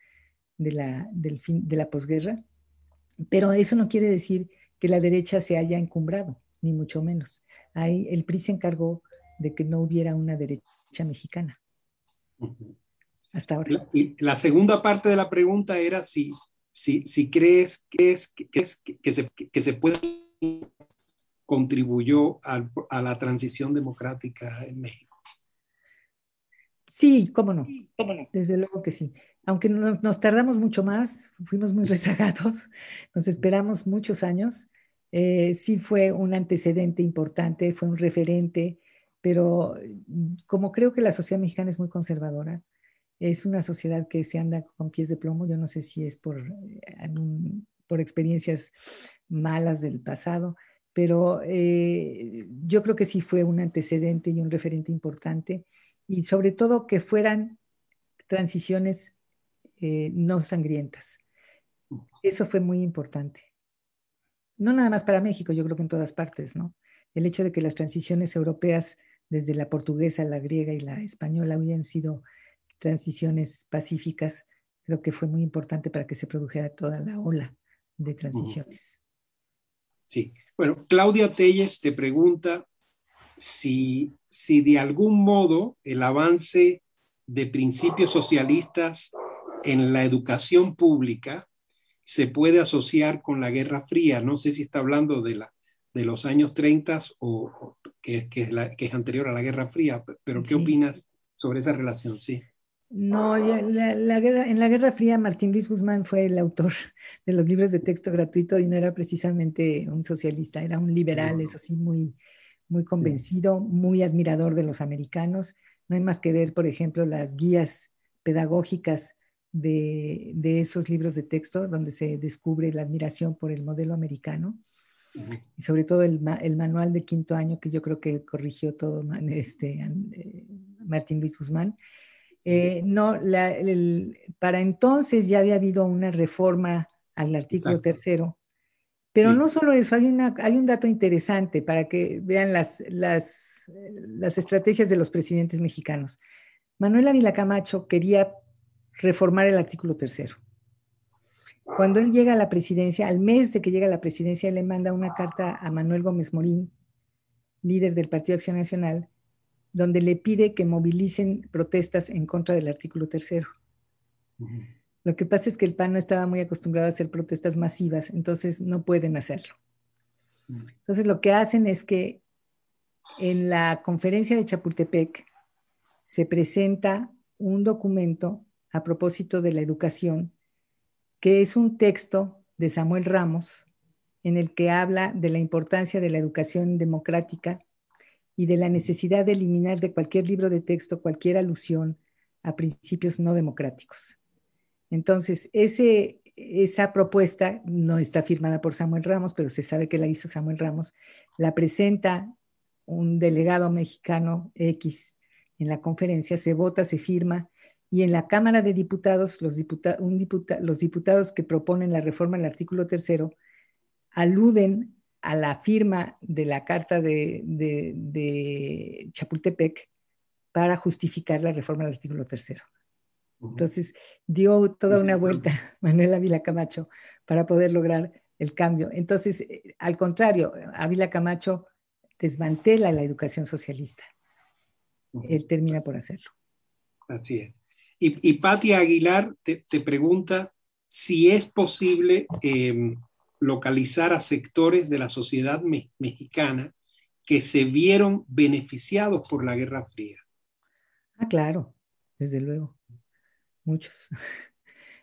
de la, del fin, de la posguerra, pero eso no quiere decir que la derecha se haya encumbrado, ni mucho menos. Ahí el PRI se encargó de que no hubiera una derecha mexicana. Hasta ahora. y la segunda parte de la pregunta era si si, crees, que, que, se, que, se, puede contribuyó a, la transición democrática en México. Sí, cómo no. cómo Desde luego que sí. Aunque nos, tardamos mucho más, fuimos muy rezagados, *laughs* nos esperamos muchos años. Eh, sí fue un antecedente importante, fue un referente, pero mm, como creo que la sociedad mexicana es muy conservadora, es una sociedad que se anda con pies de plomo. Yo no sé si es por, eh, por experiencias malas del pasado, pero eh, yo creo que sí fue un antecedente y un referente importante. Y sobre todo que fueran transiciones eh, no sangrientas. Eso fue muy importante. No nada más para México, yo creo que en todas partes, ¿no? El hecho de que las transiciones europeas, desde la portuguesa, la griega y la española, hubieran sido transiciones pacíficas, creo que fue muy importante para que se produjera toda la ola de transiciones. Sí, bueno, Claudia Telles te pregunta si, si de algún modo el avance de principios socialistas en la educación pública se puede asociar con la Guerra Fría. No sé si está hablando de, la, de los años 30 o, que, la, es anterior a la Guerra Fría, pero ¿qué opinas sobre esa relación? Sí. No, en la Guerra Fría Martín Luis Guzmán fue el autor *laughs* de los libros de texto gratuito y no era precisamente un socialista, era un liberal, eso sí, muy, muy convencido, muy admirador de los americanos. No hay más que ver, por ejemplo, las guías pedagógicas de, esos libros de texto, donde se descubre la admiración por el modelo americano y sobre todo el, manual de quinto año que yo creo que corrigió todo este, eh, Martín Luis Guzmán. Eh, no, para entonces ya había habido una reforma al artículo tercero. Pero no solo eso, hay, un dato interesante para que vean las, las, estrategias de los presidentes mexicanos. Manuel Ávila Camacho quería reformar el artículo tercero. Cuando él llega a la presidencia, al mes de que llega a la presidencia, le manda una carta a Manuel Gómez Morín, líder del Partido Acción Nacional, donde le pide que movilicen protestas en contra del artículo tercero. Lo que pasa es que el PAN no estaba muy acostumbrado a hacer protestas masivas, entonces no pueden hacerlo. Entonces lo que hacen es que en la conferencia de Chapultepec se presenta un documento a propósito de la educación, que es un texto de Samuel Ramos en el que habla de la importancia de la educación democrática y de la necesidad de eliminar de cualquier libro de texto cualquier alusión a principios no democráticos. Entonces, esa propuesta no está firmada por Samuel Ramos, pero se sabe que la hizo Samuel Ramos, la presenta un delegado mexicano X en la conferencia, se vota, se firma, y en la Cámara de Diputados, los, los diputados que proponen la reforma del artículo tercero aluden a la firma de la Carta de, Chapultepec para justificar la reforma del artículo tercero. Entonces, dio toda una vuelta *laughs* Manuel Ávila Camacho para poder lograr el cambio. Entonces, eh, al contrario, Ávila Camacho desmantela la educación socialista. Él termina por hacerlo. Así es. Y, y Patia Aguilar te, pregunta si es posible em, localizar a sectores de la sociedad mexicana que se vieron beneficiados por la Guerra Fría. Ah, claro, desde luego, muchos. *laughs*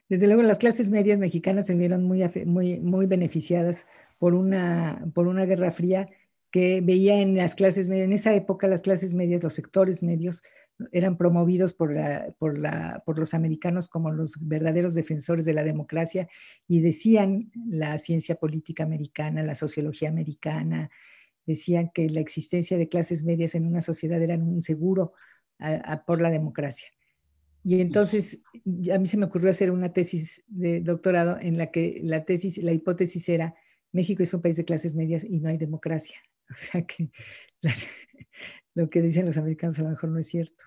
Desde luego las clases medias mexicanas se vieron muy, beneficiadas por una, por una Guerra Fría que veía en las clases medias, en esa época las clases medias, los sectores medios, eran promovidos por, la, por, la, por los americanos como los verdaderos defensores de la democracia y decían la ciencia política americana, la sociología americana, decían que la existencia de clases medias en una sociedad era un seguro por la democracia. Y entonces a mí se me ocurrió hacer una tesis de doctorado en la que la tesis, la hipótesis era México es un país de clases medias y no hay democracia. *laughs* O sea que lo que dicen los americanos a lo mejor no es cierto.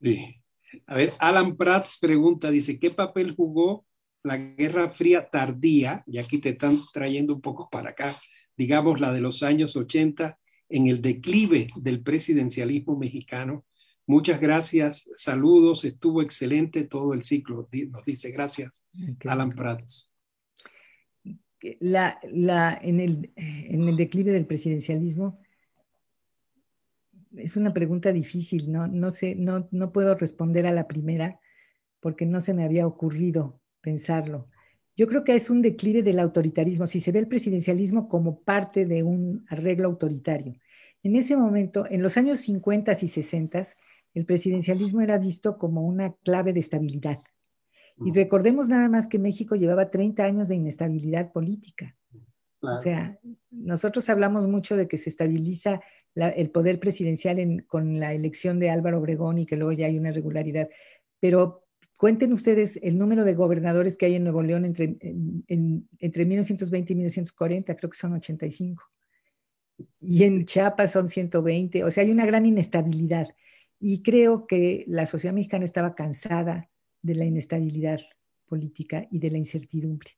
Sí. A ver, Alan Prats pregunta, dice, ¿qué papel jugó la Guerra Fría tardía? Y aquí te están trayendo un poco para acá, digamos la de los años 80, en el declive del presidencialismo mexicano. Muchas gracias, saludos, estuvo excelente todo el ciclo, nos dice gracias Alan Prats. La, la, en, el, en el declive del presidencialismo, es una pregunta difícil, ¿no? No, sé, no, puedo responder a la primera porque no se me había ocurrido pensarlo. Yo creo que es un declive del autoritarismo, si se ve el presidencialismo como parte de un arreglo autoritario. En ese momento, en los años 50 y 60, el presidencialismo era visto como una clave de estabilidad. Y recordemos nada más que México llevaba 30 años de inestabilidad política. O sea, nosotros hablamos mucho de que se estabiliza el poder presidencial con la elección de Álvaro Obregón y que luego ya hay una irregularidad. Pero cuenten ustedes el número de gobernadores que hay en Nuevo León entre, 1920 y 1940, creo que son 85. Y en Chiapas son 120, o sea, hay una gran inestabilidad. Y creo que la sociedad mexicana estaba cansada de la inestabilidad política y de la incertidumbre.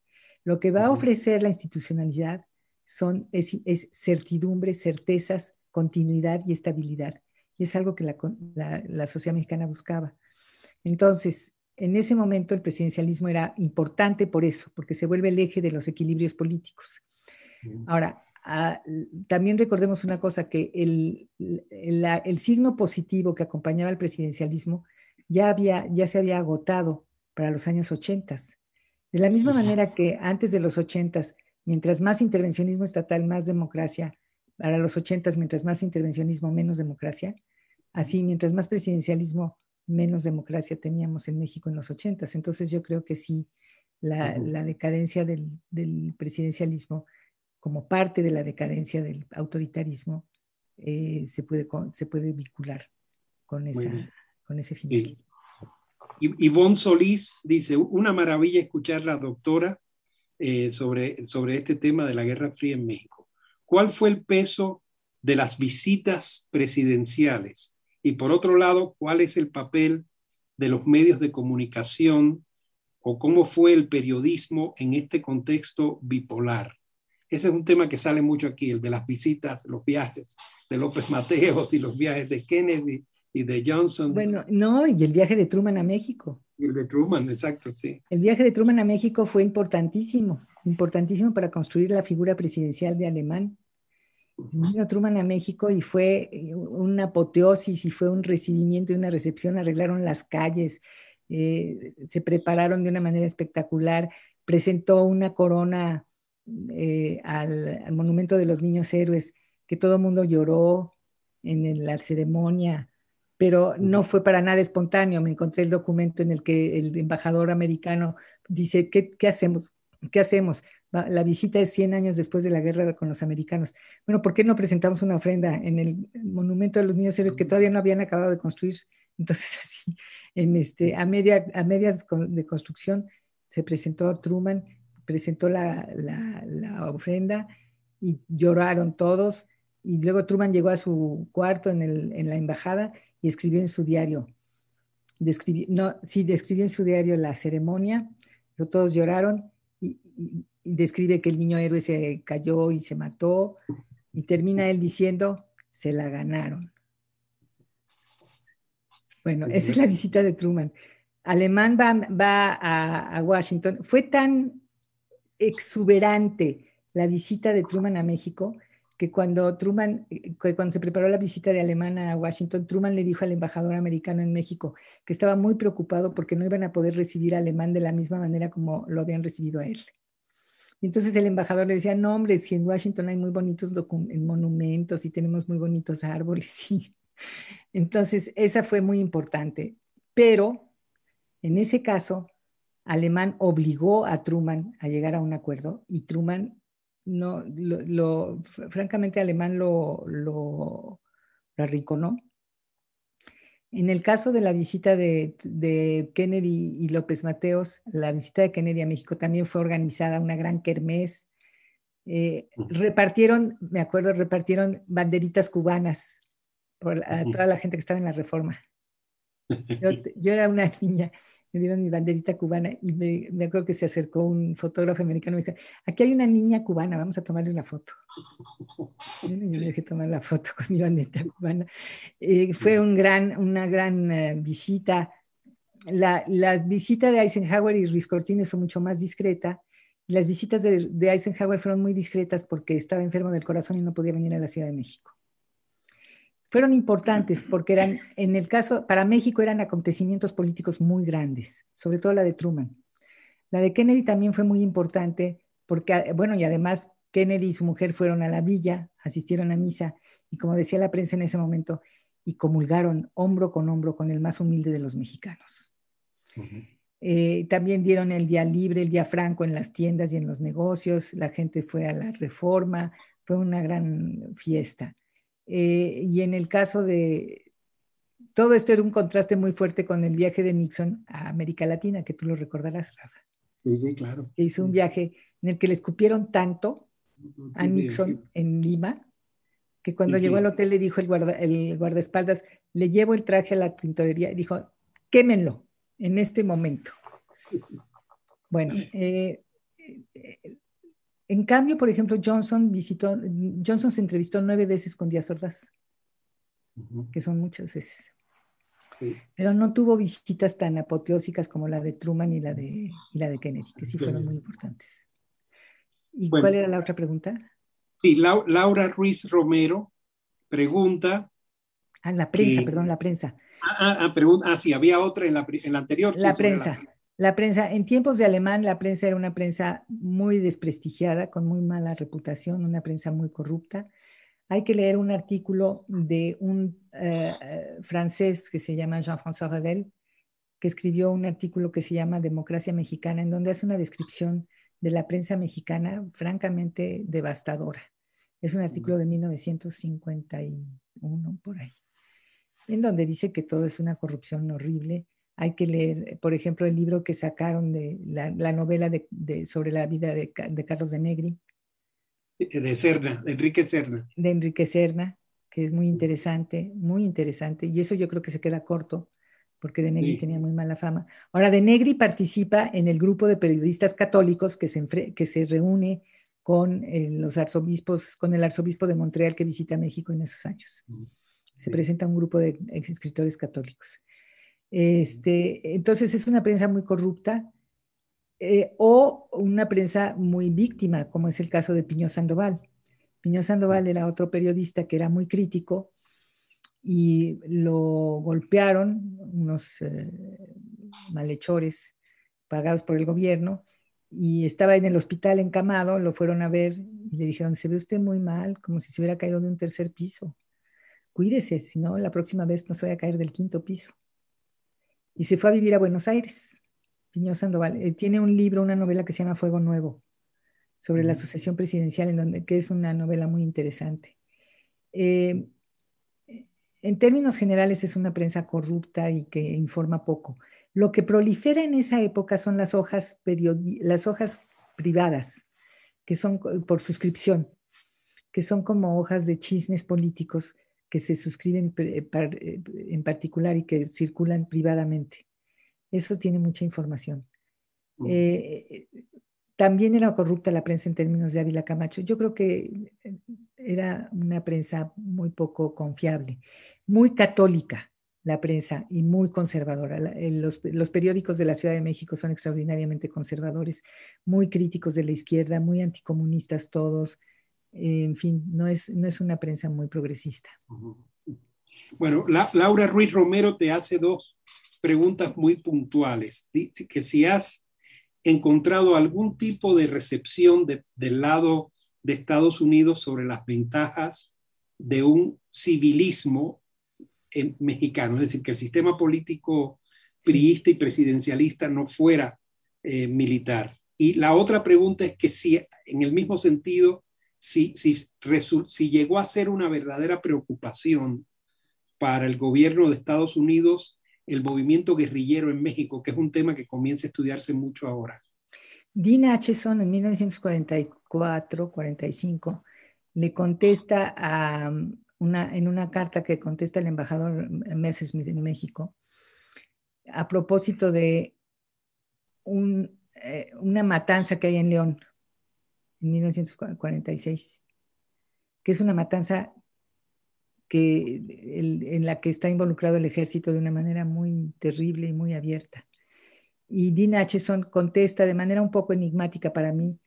Lo que va a ofrecer la institucionalidad son, es, es certidumbre, certezas continuidad y estabilidad. Y es algo que la, sociedad mexicana buscaba. Entonces, en ese momento el presidencialismo era importante por eso, porque se vuelve el eje de los equilibrios políticos. Ahora, ah, también recordemos una cosa, que el, signo positivo que acompañaba el presidencialismo ya, había, ya se había agotado para los años 80. De la misma manera que antes de los 80, mientras más intervencionismo estatal, más democracia, para los ochentas, mientras más intervencionismo, menos democracia. Así, mientras más presidencialismo, menos democracia teníamos en México en los ochentas. Entonces yo creo que sí, la, decadencia del, presidencialismo como parte de la decadencia del autoritarismo eh, se, puede, se puede vincular con, esa, con ese fin. Y, Ivonne Solís dice, una maravilla escuchar la doctora eh, sobre, sobre este tema de la Guerra Fría en México cuál fue el peso de las visitas presidenciales y por otro lado, cuál es el papel de los medios de comunicación o cómo fue el periodismo en este contexto bipolar. Ese es un tema que sale mucho aquí, el de las visitas, los viajes de López Mateos y los viajes de Kennedy y de Johnson. Bueno, no, y el viaje de Truman a México. el de Truman, exacto, sí. El viaje de Truman a México fue importantísimo, importantísimo para construir la figura presidencial de Alemán vino Truman a México y fue eh, una apoteosis y fue un recibimiento y una recepción, arreglaron las calles, eh, se prepararon de una manera espectacular, presentó una corona eh, al, Monumento de los Niños Héroes, que todo el mundo lloró en, la ceremonia, pero no fue para nada espontáneo. Me encontré el documento en el que el embajador americano dice, qué hacemos? ¿Qué hacemos? la visita es 100 años después de la guerra con los americanos. Bueno, ¿por qué no presentamos una ofrenda en el monumento de los niños héroes que todavía no habían acabado de construir? *laughs* Entonces, así, en este, a, media, a medias de construcción, se presentó Truman, presentó la, ofrenda y lloraron todos. Y luego Truman llegó a su cuarto en, la embajada y escribió en su diario. Describió, no, sí, describió en su diario la ceremonia, todos lloraron y describe que el niño héroe se cayó y se mató, y termina él diciendo, se la ganaron. Bueno, esa es la visita de Truman. Alemán va, a, Washington. Fue tan exuberante la visita de Truman a México que cuando Truman, que cuando se preparó la visita de Alemán a Washington, Truman le dijo al embajador americano en México que estaba muy preocupado porque no iban a poder recibir a Alemán de la misma manera como lo habían recibido a él. Y entonces el embajador le decía, no hombre, si en Washington hay muy bonitos monumentos y tenemos muy bonitos árboles. Y... *laughs* Entonces, esa fue muy importante. Pero, en ese caso, Alemán obligó a Truman a llegar a un acuerdo y Truman no, francamente, Alemán lo, lo, lo arrinconó en el caso de la visita de, Kennedy y López Mateos, la visita de Kennedy a México también fue organizada una gran kermés. Eh, repartieron, me acuerdo, repartieron banderitas cubanas por, a toda la gente que estaba en la reforma. *laughs* yo era una niña me dieron mi banderita cubana y me, acuerdo que se acercó un fotógrafo americano y me dijo, aquí hay una niña cubana, vamos a tomarle una foto. Y yo le dije tomar la foto con mi banderita *laughs* cubana. Eh, fue un gran, una gran eh, visita. La, visita de Eisenhower y Ruiz Cortines fue mucho más discreta. Las visitas de Eisenhower fueron muy discretas porque estaba enfermo del corazón y no podía venir a la Ciudad de México fueron importantes porque eran, en el caso, para México eran acontecimientos políticos muy grandes, sobre todo la de Truman. La de Kennedy también fue muy importante porque, ah, bueno, y además Kennedy y su mujer fueron a la villa, asistieron a misa y como decía la prensa en ese momento, y comulgaron hombro con hombro con el más humilde de los mexicanos. Eh, también dieron el día libre, el día franco en las tiendas y en los negocios, la gente fue a la reforma, fue una gran fiesta. Eh, y en el caso de todo esto era un contraste muy fuerte con el viaje de Nixon a América Latina, que tú lo recordarás, Rafa. Sí, sí, claro. Que hizo un viaje en el que le escupieron tanto a Nixon en Lima, que cuando llegó al hotel le dijo el, el guardaespaldas, le llevo el traje a la pintorería y dijo, quémenlo en este momento. *laughs* Bueno, eh, eh en cambio, por ejemplo, Johnson visitó, Johnson se entrevistó nueve veces con Díaz Ordaz, que son muchas veces. Pero no tuvo visitas tan apoteósicas como la de Truman y la de, la de Kennedy, que sí fueron muy importantes. ¿Y cuál era la otra pregunta? Sí, Laura Ruiz Romero pregunta. Ah, la prensa, perdón, la prensa. Ah, ah, ah, ah, sí, había otra en la, en anterior. La prensa. La prensa, en tiempos de alemán, la prensa era una prensa muy desprestigiada, con muy mala reputación, una prensa muy corrupta. Hay que leer un artículo de un eh, eh, francés que se llama Jean-François Revel, que escribió un artículo que se llama Democracia Mexicana, en donde hace una descripción de la prensa mexicana francamente devastadora. Es un artículo de 1951, por ahí, en donde dice que todo es una corrupción horrible, hay que leer, por ejemplo, el libro que sacaron de la, novela sobre la vida de, Carlos de Negri. Eh, eh, de Cerna, de Enrique Cerna. De Enrique Serna, que es muy interesante, muy interesante. Y eso yo creo que se queda corto, porque de Negri tenía muy mala fama. Ahora, de Negri participa en el grupo de periodistas católicos que se, que se reúne con eh, los arzobispos, con el arzobispo de Montreal que visita México en esos años. Mm. Se presenta un grupo de escritores católicos. Este, entonces es una prensa muy corrupta eh, o una prensa muy víctima, como es el caso de Piño Sandoval. Piño Sandoval era otro periodista que era muy crítico y lo golpearon unos eh, malhechores pagados por el gobierno y estaba en el hospital encamado, lo fueron a ver y le dijeron, se ve usted muy mal, como si se hubiera caído de un tercer piso. Cuídese, si no, la próxima vez no se voy a caer del quinto piso y se fue a vivir a Buenos Aires. Piñó Sandoval eh, tiene un libro, una novela que se llama Fuego Nuevo, sobre la sucesión presidencial, en donde, que es una novela muy interesante. Eh, en términos generales es una prensa corrupta y que informa poco. Lo que prolifera en esa época son las hojas, las hojas privadas, que son eh, por suscripción, que son como hojas de chismes políticos que se suscriben eh, en particular y que circulan privadamente. Eso tiene mucha información. Mm. Eh, eh, también era corrupta la prensa en términos de Ávila Camacho. Yo creo que era una prensa muy poco confiable, muy católica la prensa y muy conservadora. los, periódicos de la Ciudad de México son extraordinariamente conservadores, muy críticos de la izquierda, muy anticomunistas todos, en fin, no es, no es una prensa muy progresista. Bueno, Laura Ruiz Romero te hace dos preguntas muy puntuales, que si has encontrado algún tipo de recepción del lado de Estados Unidos sobre las ventajas de un civilismo eh, mexicano, es decir, que el sistema político priista y presidencialista no fuera eh, militar. Y la otra pregunta es que si en el mismo sentido si, llegó a ser una verdadera preocupación para el gobierno de Estados Unidos el movimiento guerrillero en México, que es un tema que comienza a estudiarse mucho ahora. Dean Acheson en 1944-45 le contesta um, en una carta que contesta el embajador Messerschmitt en México a propósito de eh, una matanza que hay en León 1946, que es una matanza que, en la que está involucrado el ejército de una manera muy terrible y muy abierta. Y Dean Acheson contesta de manera un poco enigmática para mí,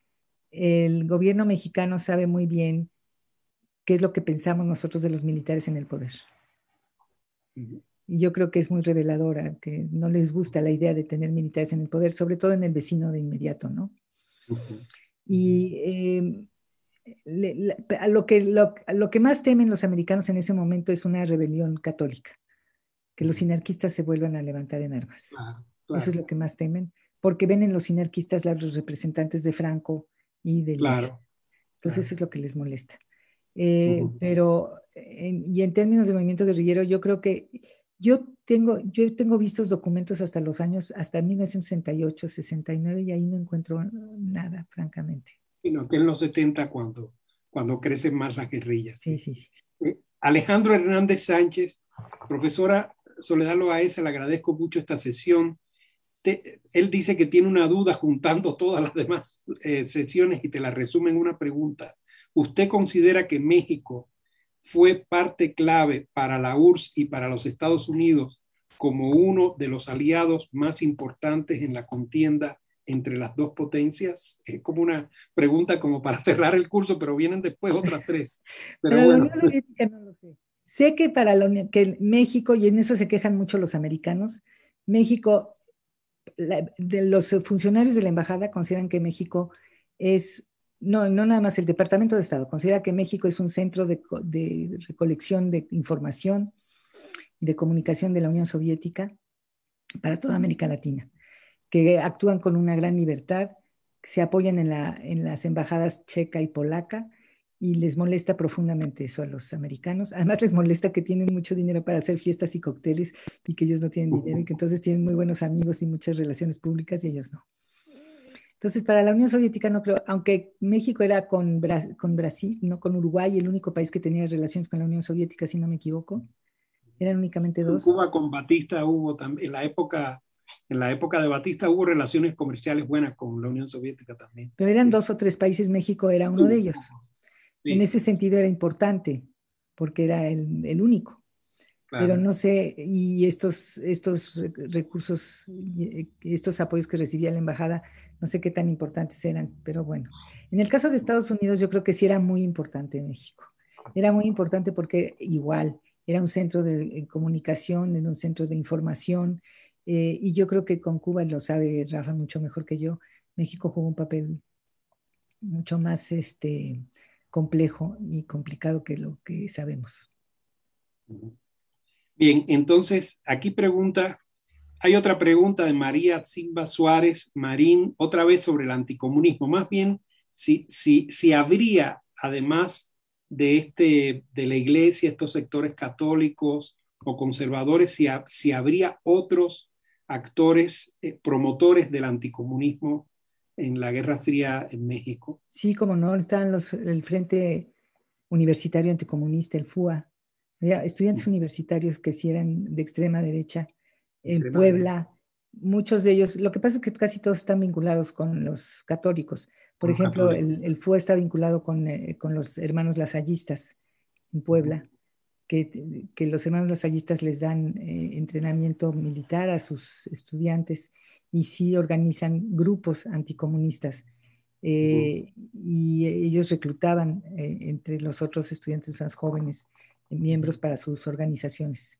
el gobierno mexicano sabe muy bien qué es lo que pensamos nosotros de los militares en el poder. Y yo creo que es muy reveladora, que no les gusta la idea de tener militares en el poder, sobre todo en el vecino de inmediato, ¿no? Y em, lo, que, lo, que más temen los americanos en ese momento es una rebelión católica, que los sinarquistas se vuelvan a levantar en armas. Eso es lo que más temen, porque ven en los sinarquistas los representantes de Franco y de... Claro. Entonces eso es lo que les molesta. Eh, pero, y en términos de movimiento guerrillero, yo creo que yo tengo, yo tengo vistos documentos hasta los años, hasta 1968, 69, y ahí no encuentro nada, francamente. no, que en los 70 cuando, cuando crecen más las guerrillas. Sí, sí, sí. Eh, Alejandro Hernández Sánchez, profesora Soledad Loaesa, le agradezco mucho esta sesión. él dice que tiene una duda juntando todas las demás eh, sesiones y te la resume en una pregunta. ¿Usted considera que México fue parte clave para la URSS y para los Estados Unidos como uno de los aliados más importantes en la contienda entre las dos potencias? Es eh, como una pregunta como para *laughs* cerrar el curso, pero vienen después otras tres. Pero bueno. sé. que para que México, y en eso se quejan mucho los americanos, México, de los funcionarios de la embajada consideran que México es no, no nada más el Departamento de Estado, considera que México es un centro de, recolección de información y de comunicación de la Unión Soviética para toda América Latina, que actúan con una gran libertad, se apoyan en, en las embajadas checa y polaca y les molesta profundamente eso a los americanos. Además les molesta que tienen mucho dinero para hacer fiestas y cócteles y que ellos no tienen uh, dinero y uh. que entonces tienen muy buenos amigos y muchas relaciones públicas y ellos no. Entonces, para la Unión Soviética, no aunque México era con, Brasil, no con Uruguay, el único país que tenía relaciones con la Unión Soviética, si no me equivoco, eran únicamente dos. En Cuba con Batista hubo en la época en la época de Batista hubo relaciones comerciales buenas con la Unión Soviética también. Pero eran dos o tres países, México era uno de ellos. En ese sentido era importante, porque era el único. Pero no sé, y estos, estos eh, recursos, eh, estos apoyos que recibía la embajada, no sé qué tan importantes eran, pero bueno. En el caso de Estados Unidos, yo creo que sí era muy importante México. Era muy importante porque igual era un centro de eh, comunicación, era un centro de información, y yo creo que con Cuba, lo sabe Rafa mucho mejor que yo, México jugó un papel mucho más este, complejo y complicado que lo que sabemos. Bien, entonces aquí pregunta, hay otra pregunta de María Silva Suárez Marín, otra vez sobre el anticomunismo. Más bien, si, si, si habría, además de, este, de la iglesia, estos sectores católicos o conservadores, si, si habría otros actores eh, promotores del anticomunismo en la Guerra Fría en México. Sí, como no, están los, el Frente Universitario Anticomunista, el FUA, estudiantes universitarios que sí eran de extrema derecha en Puebla, muchos de ellos, lo que pasa es que casi todos están vinculados con los católicos. Por ejemplo, el, FUE está vinculado con, eh, con, los hermanos lasallistas en Puebla, que, que los hermanos lasallistas les dan eh, entrenamiento militar a sus estudiantes y sí organizan grupos anticomunistas. Eh, y ellos reclutaban entre los otros estudiantes más jóvenes miembros para sus organizaciones.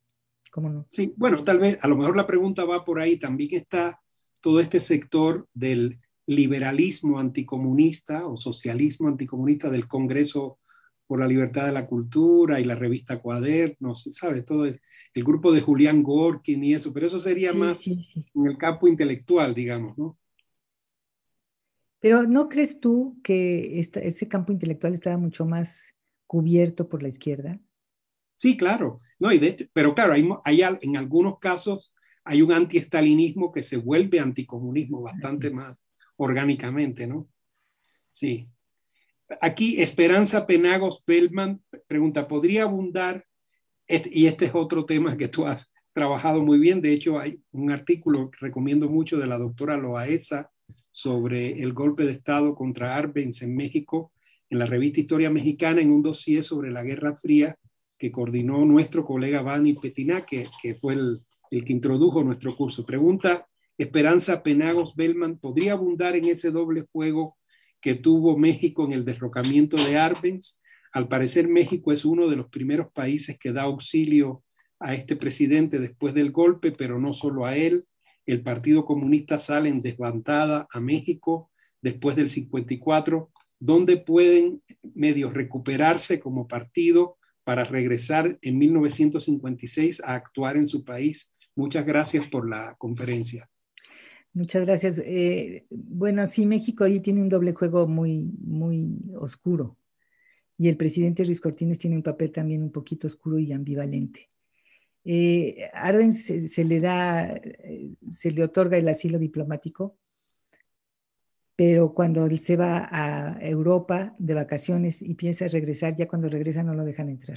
¿Cómo no? Sí, bueno, tal vez, a lo mejor la pregunta va por ahí. También está todo este sector del liberalismo anticomunista o socialismo anticomunista del Congreso por la Libertad de la Cultura y la revista Cuadernos, ¿sabes? Todo el grupo de Julián Gorkin y eso, pero eso sería más en el campo intelectual, digamos, ¿no? Pero ¿no crees tú que ese campo intelectual estaba mucho más cubierto por la izquierda? Sí, claro. No, de, pero claro, hay, en algunos casos hay un antiestalinismo que se vuelve anticomunismo bastante más orgánicamente, ¿no? Sí. Aquí Esperanza Penagos Bellman pregunta, ¿podría abundar, y este es otro tema que tú has trabajado muy bien, de hecho hay un artículo recomiendo mucho de la doctora Loaesa sobre el golpe de Estado contra Arbenz en México, en la revista Historia Mexicana, en un dossier sobre la Guerra Fría, que coordinó nuestro colega Vani Petiná, que, que fue el, que introdujo nuestro curso. Pregunta Esperanza Penagos Bellman, ¿podría abundar en ese doble juego que tuvo México en el derrocamiento de Arbenz? Al parecer México es uno de los primeros países que da auxilio a este presidente después del golpe, pero no solo a él. El Partido Comunista sale en desvantada a México después del 54. ¿Dónde pueden medios recuperarse como partido para regresar en 1956 a actuar en su país. Muchas gracias por la conferencia. Muchas gracias. Eh, bueno, sí, México ahí tiene un doble juego muy, muy oscuro. Y el presidente Ruiz Cortines tiene un papel también un poquito oscuro y ambivalente. Eh, eh se, le da, eh, se le otorga el asilo diplomático pero cuando él se va a Europa de vacaciones y piensa regresar, ya cuando regresa no lo dejan entrar.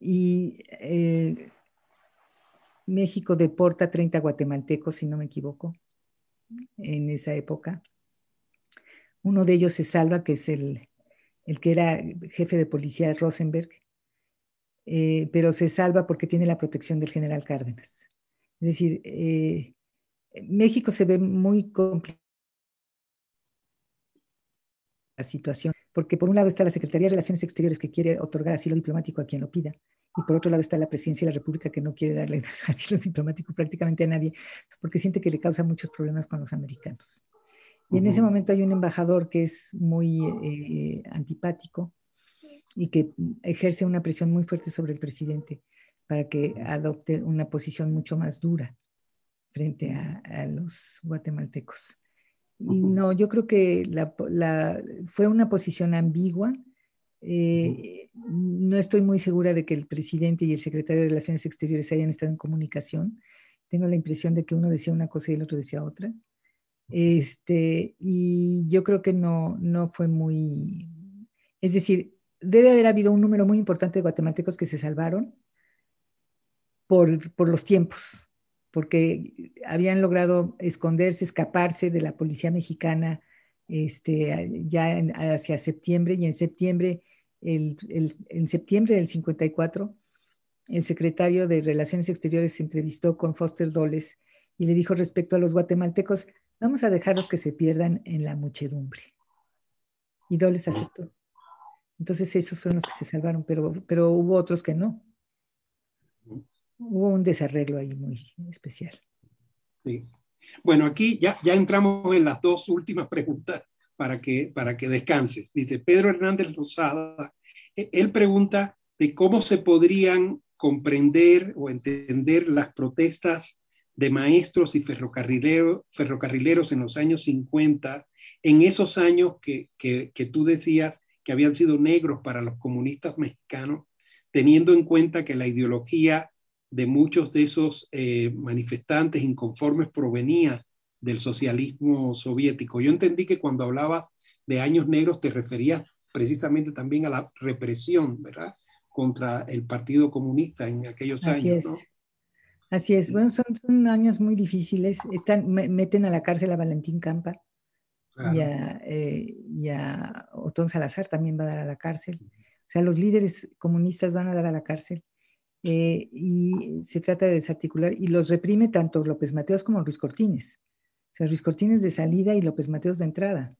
Y eh, México deporta 30 guatemaltecos, si no me equivoco, en esa época. Uno de ellos se salva, que es el, el que era jefe de policía Rosenberg, eh, pero se salva porque tiene la protección del general Cárdenas. Es decir, eh, México se ve muy complicada la situación, porque por un lado está la Secretaría de Relaciones Exteriores que quiere otorgar asilo diplomático a quien lo pida, y por otro lado está la Presidencia de la República que no quiere darle *laughs* asilo diplomático prácticamente a nadie, porque siente que le causa muchos problemas con los americanos. Y en ese momento hay un embajador que es muy eh, antipático y que ejerce una presión muy fuerte sobre el presidente para que adopte una posición mucho más dura frente a, los guatemaltecos. Y no, yo creo que la, fue una posición ambigua. Eh, no estoy muy segura de que el presidente y el secretario de Relaciones Exteriores hayan estado en comunicación. Tengo la impresión de que uno decía una cosa y el otro decía otra. Este, y yo creo que no, no fue muy... Es decir, debe haber habido un número muy importante de guatemaltecos que se salvaron por, por los tiempos, porque habían logrado esconderse, escaparse de la policía mexicana este, ya hacia septiembre y en septiembre, en septiembre del 54, el secretario de Relaciones Exteriores se entrevistó con Foster Doles y le dijo respecto a los guatemaltecos, vamos a dejarlos que se pierdan en la muchedumbre. Y Doles aceptó. Entonces esos fueron los que se salvaron, pero, pero hubo otros que no hubo un desarreglo ahí muy especial. Sí. Bueno, aquí ya, ya entramos en las dos últimas preguntas para que, para que descanse. Dice Pedro Hernández Rosada, e, él pregunta de cómo se podrían comprender o entender las protestas de maestros y ferrocarrileros en los años 50, en esos años que, que, que tú decías que habían sido negros para los comunistas mexicanos, teniendo en cuenta que la ideología de muchos de esos eh, manifestantes inconformes provenía del socialismo soviético. Yo entendí que cuando hablabas de años negros te referías precisamente también a la represión, ¿verdad? Contra el Partido Comunista en aquellos años. Así es. Bueno, son, años muy difíciles. Están, meten a la cárcel a Valentín Campa eh, y, a, Otón Salazar también va a dar a la cárcel. O sea, los líderes comunistas van a dar a la cárcel. Eh, y se trata de desarticular y los reprime tanto López Mateos como Luis Cortines. O sea, Luis Cortines de salida y López Mateos de entrada.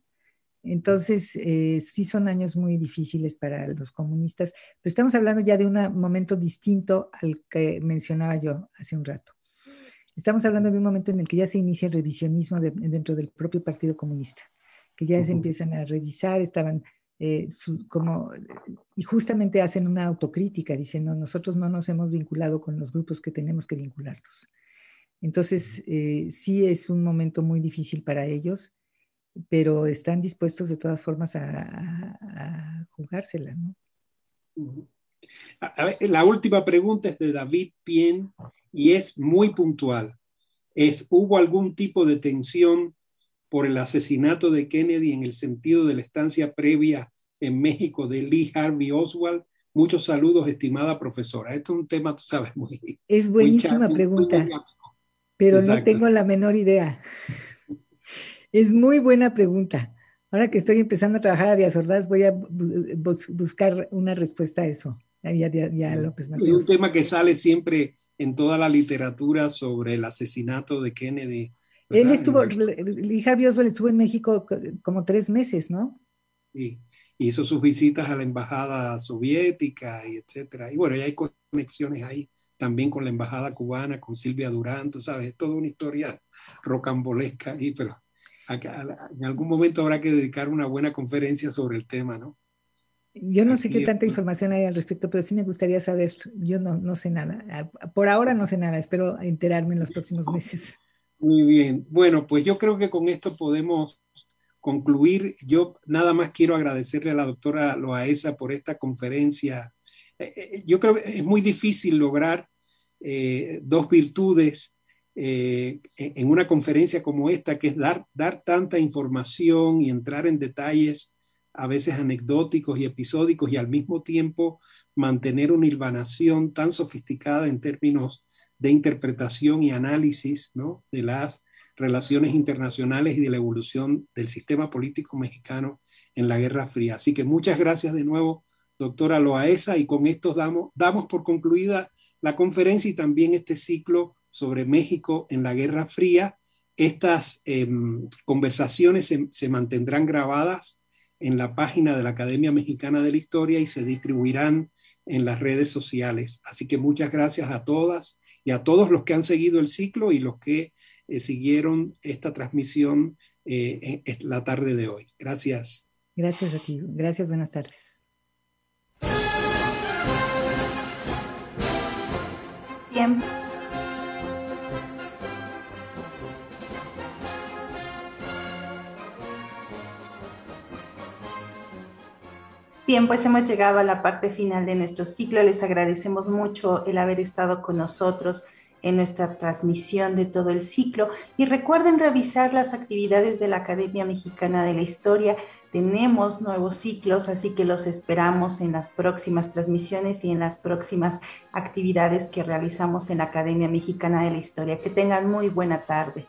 Entonces, eh, sí son años muy difíciles para los comunistas, pero estamos hablando ya de un momento distinto al que mencionaba yo hace un rato. Estamos hablando de un momento en el que ya se inicia el revisionismo dentro del propio Partido Comunista, que ya se empiezan a revisar, estaban eh, y justamente hacen una autocrítica diciendo, nosotros no nos hemos vinculado con los grupos que tenemos que vincularnos. Entonces, eh, sí es un momento muy difícil para ellos, pero están dispuestos de todas formas a, a, jugársela, la última pregunta es de David Pien y es muy puntual. Es, ¿Hubo algún tipo de tensión por el asesinato de Kennedy en el sentido de la estancia previa en México de Lee Harvey Oswald. Muchos saludos, estimada profesora. Esto es un tema, tú sabes, muy... Es buenísima pregunta, pero no tengo la menor idea. es muy buena pregunta. Ahora que estoy empezando a trabajar a Díaz Ordaz, voy a buscar una respuesta a eso. Ya, un tema que sale siempre en toda la literatura sobre el asesinato de Kennedy pues Él estuvo, y de Oswald estuvo en México como tres meses, ¿no? Sí, hizo sus visitas a la embajada soviética y etcétera. Y bueno, ya hay conexiones ahí también con la embajada cubana, con Silvia Durán, tú sabes, es toda una historia rocambolesca ahí, pero acá, en algún momento habrá que dedicar una buena conferencia sobre el tema, ¿no? Yo no sé qué tanta pues. información hay al respecto, pero sí me gustaría saber, yo no, no sé nada, por ahora no sé nada, espero enterarme en los próximos meses. Muy bien. Bueno, pues yo creo que con esto podemos concluir. Yo nada más quiero agradecerle a la doctora Loaesa por esta conferencia. Eh, eh, yo creo que es muy difícil lograr eh, dos virtudes e-, en una conferencia como esta, que es dar, dar tanta información y entrar en detalles a veces anecdóticos y episódicos y al mismo tiempo mantener una hilvanación tan sofisticada en términos de interpretación y análisis ¿no? de las relaciones internacionales y de la evolución del sistema político mexicano en la Guerra Fría. Así que muchas gracias de nuevo, doctora Loaesa, y con esto damos, damos por concluida la conferencia y también este ciclo sobre México en la Guerra Fría. Estas em, conversaciones se, se mantendrán grabadas en la página de la Academia Mexicana de la Historia y se distribuirán en las redes sociales. Así que muchas gracias a todas y a todos los que han seguido el ciclo y los que eh, siguieron esta transmisión eh, e, la tarde de hoy. Gracias. Gracias a ti. Gracias, buenas tardes. Bien. Bien, pues hemos llegado a la parte final de nuestro ciclo. Les agradecemos mucho el haber estado con nosotros en nuestra transmisión de todo el ciclo y recuerden revisar las actividades de la Academia Mexicana de la Historia. Tenemos nuevos ciclos, así que los esperamos en las próximas transmisiones y en las próximas actividades que realizamos en la Academia Mexicana de la Historia. Que tengan muy buena tarde.